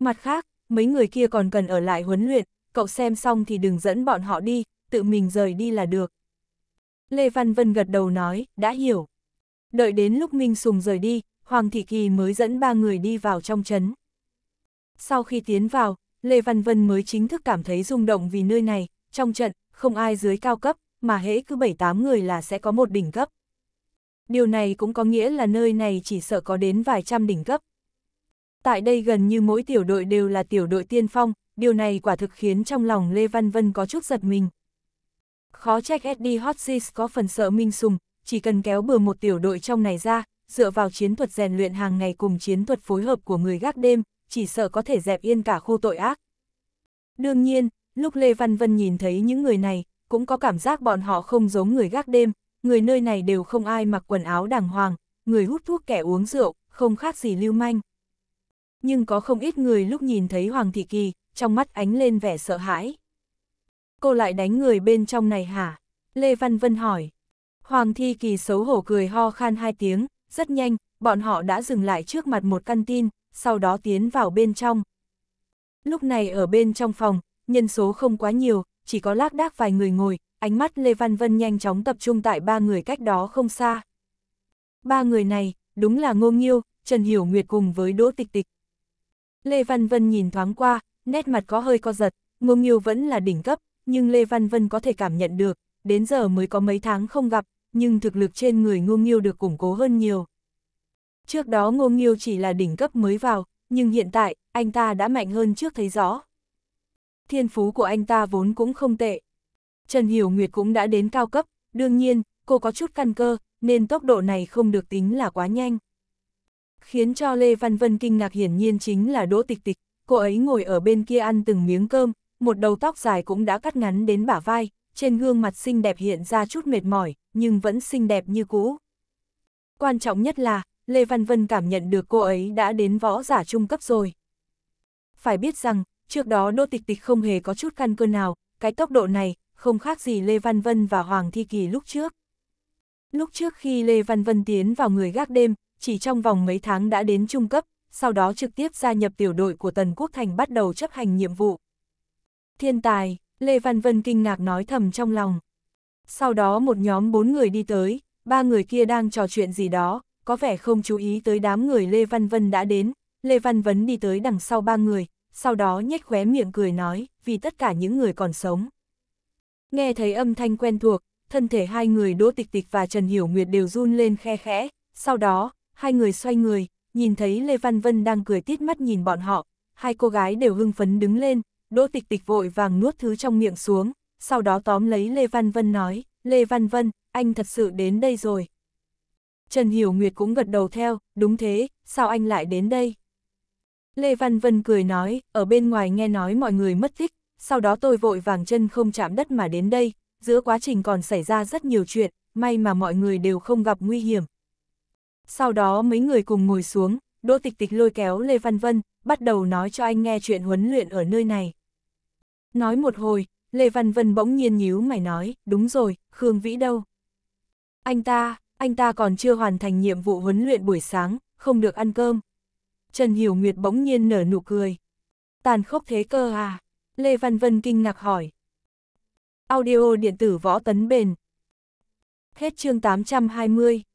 Mặt khác, mấy người kia còn cần ở lại huấn luyện, cậu xem xong thì đừng dẫn bọn họ đi, tự mình rời đi là được. Lê Văn Vân gật đầu nói, đã hiểu. Đợi đến lúc Minh Sùng rời đi, Hoàng Thị Kỳ mới dẫn ba người đi vào trong trấn. Sau khi tiến vào, Lê Văn Vân mới chính thức cảm thấy rung động vì nơi này, trong trận, không ai dưới cao cấp, mà hễ cứ 7-8 người là sẽ có một đỉnh cấp. Điều này cũng có nghĩa là nơi này chỉ sợ có đến vài trăm đỉnh cấp, Tại đây gần như mỗi tiểu đội đều là tiểu đội tiên phong, điều này quả thực khiến trong lòng Lê Văn Vân có chút giật mình. Khó trách Eddie Hotsis có phần sợ Minh Sùng, chỉ cần kéo bừa một tiểu đội trong này ra, dựa vào chiến thuật rèn luyện hàng ngày cùng chiến thuật phối hợp của người gác đêm, chỉ sợ có thể dẹp yên cả khu tội ác. Đương nhiên, lúc Lê Văn Vân nhìn thấy những người này, cũng có cảm giác bọn họ không giống người gác đêm, người nơi này đều không ai mặc quần áo đàng hoàng, người hút thuốc kẻ uống rượu, không khác gì lưu manh nhưng có không ít người lúc nhìn thấy Hoàng Thị Kỳ, trong mắt ánh lên vẻ sợ hãi. Cô lại đánh người bên trong này hả? Lê Văn Vân hỏi. Hoàng Thị Kỳ xấu hổ cười ho khan hai tiếng, rất nhanh, bọn họ đã dừng lại trước mặt một căn tin, sau đó tiến vào bên trong. Lúc này ở bên trong phòng, nhân số không quá nhiều, chỉ có lác đác vài người ngồi, ánh mắt Lê Văn Vân nhanh chóng tập trung tại ba người cách đó không xa. Ba người này, đúng là Ngô Nghiêu, Trần Hiểu Nguyệt cùng với Đỗ Tịch Tịch, Lê Văn Vân nhìn thoáng qua, nét mặt có hơi co giật, Ngô Nghiêu vẫn là đỉnh cấp, nhưng Lê Văn Vân có thể cảm nhận được, đến giờ mới có mấy tháng không gặp, nhưng thực lực trên người Ngô Nghiêu được củng cố hơn nhiều. Trước đó Ngô Nghiêu chỉ là đỉnh cấp mới vào, nhưng hiện tại, anh ta đã mạnh hơn trước thấy rõ. Thiên phú của anh ta vốn cũng không tệ. Trần Hiểu Nguyệt cũng đã đến cao cấp, đương nhiên, cô có chút căn cơ, nên tốc độ này không được tính là quá nhanh khiến cho Lê Văn Vân kinh ngạc hiển nhiên chính là Đỗ Tịch Tịch, cô ấy ngồi ở bên kia ăn từng miếng cơm, một đầu tóc dài cũng đã cắt ngắn đến bả vai, trên gương mặt xinh đẹp hiện ra chút mệt mỏi, nhưng vẫn xinh đẹp như cũ. Quan trọng nhất là, Lê Văn Vân cảm nhận được cô ấy đã đến võ giả trung cấp rồi. Phải biết rằng, trước đó Đỗ Tịch Tịch không hề có chút căn cơ nào, cái tốc độ này, không khác gì Lê Văn Vân và Hoàng Thi Kỳ lúc trước. Lúc trước khi Lê Văn Vân tiến vào người gác đêm, chỉ trong vòng mấy tháng đã đến trung cấp, sau đó trực tiếp gia nhập tiểu đội của Tần Quốc Thành bắt đầu chấp hành nhiệm vụ. Thiên tài, Lê Văn Vân kinh ngạc nói thầm trong lòng. Sau đó một nhóm bốn người đi tới, ba người kia đang trò chuyện gì đó, có vẻ không chú ý tới đám người Lê Văn Vân đã đến. Lê Văn Vân đi tới đằng sau ba người, sau đó nhếch khóe miệng cười nói, vì tất cả những người còn sống. Nghe thấy âm thanh quen thuộc, thân thể hai người Đỗ Tịch Tịch và Trần Hiểu Nguyệt đều run lên khe khẽ, sau đó, hai người xoay người, nhìn thấy Lê Văn Vân đang cười tít mắt nhìn bọn họ, hai cô gái đều hưng phấn đứng lên, đỗ tịch tịch vội vàng nuốt thứ trong miệng xuống, sau đó tóm lấy Lê Văn Vân nói, Lê Văn Vân, anh thật sự đến đây rồi. Trần Hiểu Nguyệt cũng gật đầu theo, đúng thế, sao anh lại đến đây? Lê Văn Vân cười nói, ở bên ngoài nghe nói mọi người mất tích, sau đó tôi vội vàng chân không chạm đất mà đến đây, giữa quá trình còn xảy ra rất nhiều chuyện, may mà mọi người đều không gặp nguy hiểm, sau đó mấy người cùng ngồi xuống, Đỗ Tịch Tịch lôi kéo Lê Văn Vân, bắt đầu nói cho anh nghe chuyện huấn luyện ở nơi này. Nói một hồi, Lê Văn Vân bỗng nhiên nhíu mày nói, đúng rồi, Khương Vĩ đâu? Anh ta, anh ta còn chưa hoàn thành nhiệm vụ huấn luyện buổi sáng, không được ăn cơm. Trần Hiểu Nguyệt bỗng nhiên nở nụ cười. Tàn khốc thế cơ à? Lê Văn Vân kinh ngạc hỏi. Audio điện tử võ tấn bền. Hết chương 820.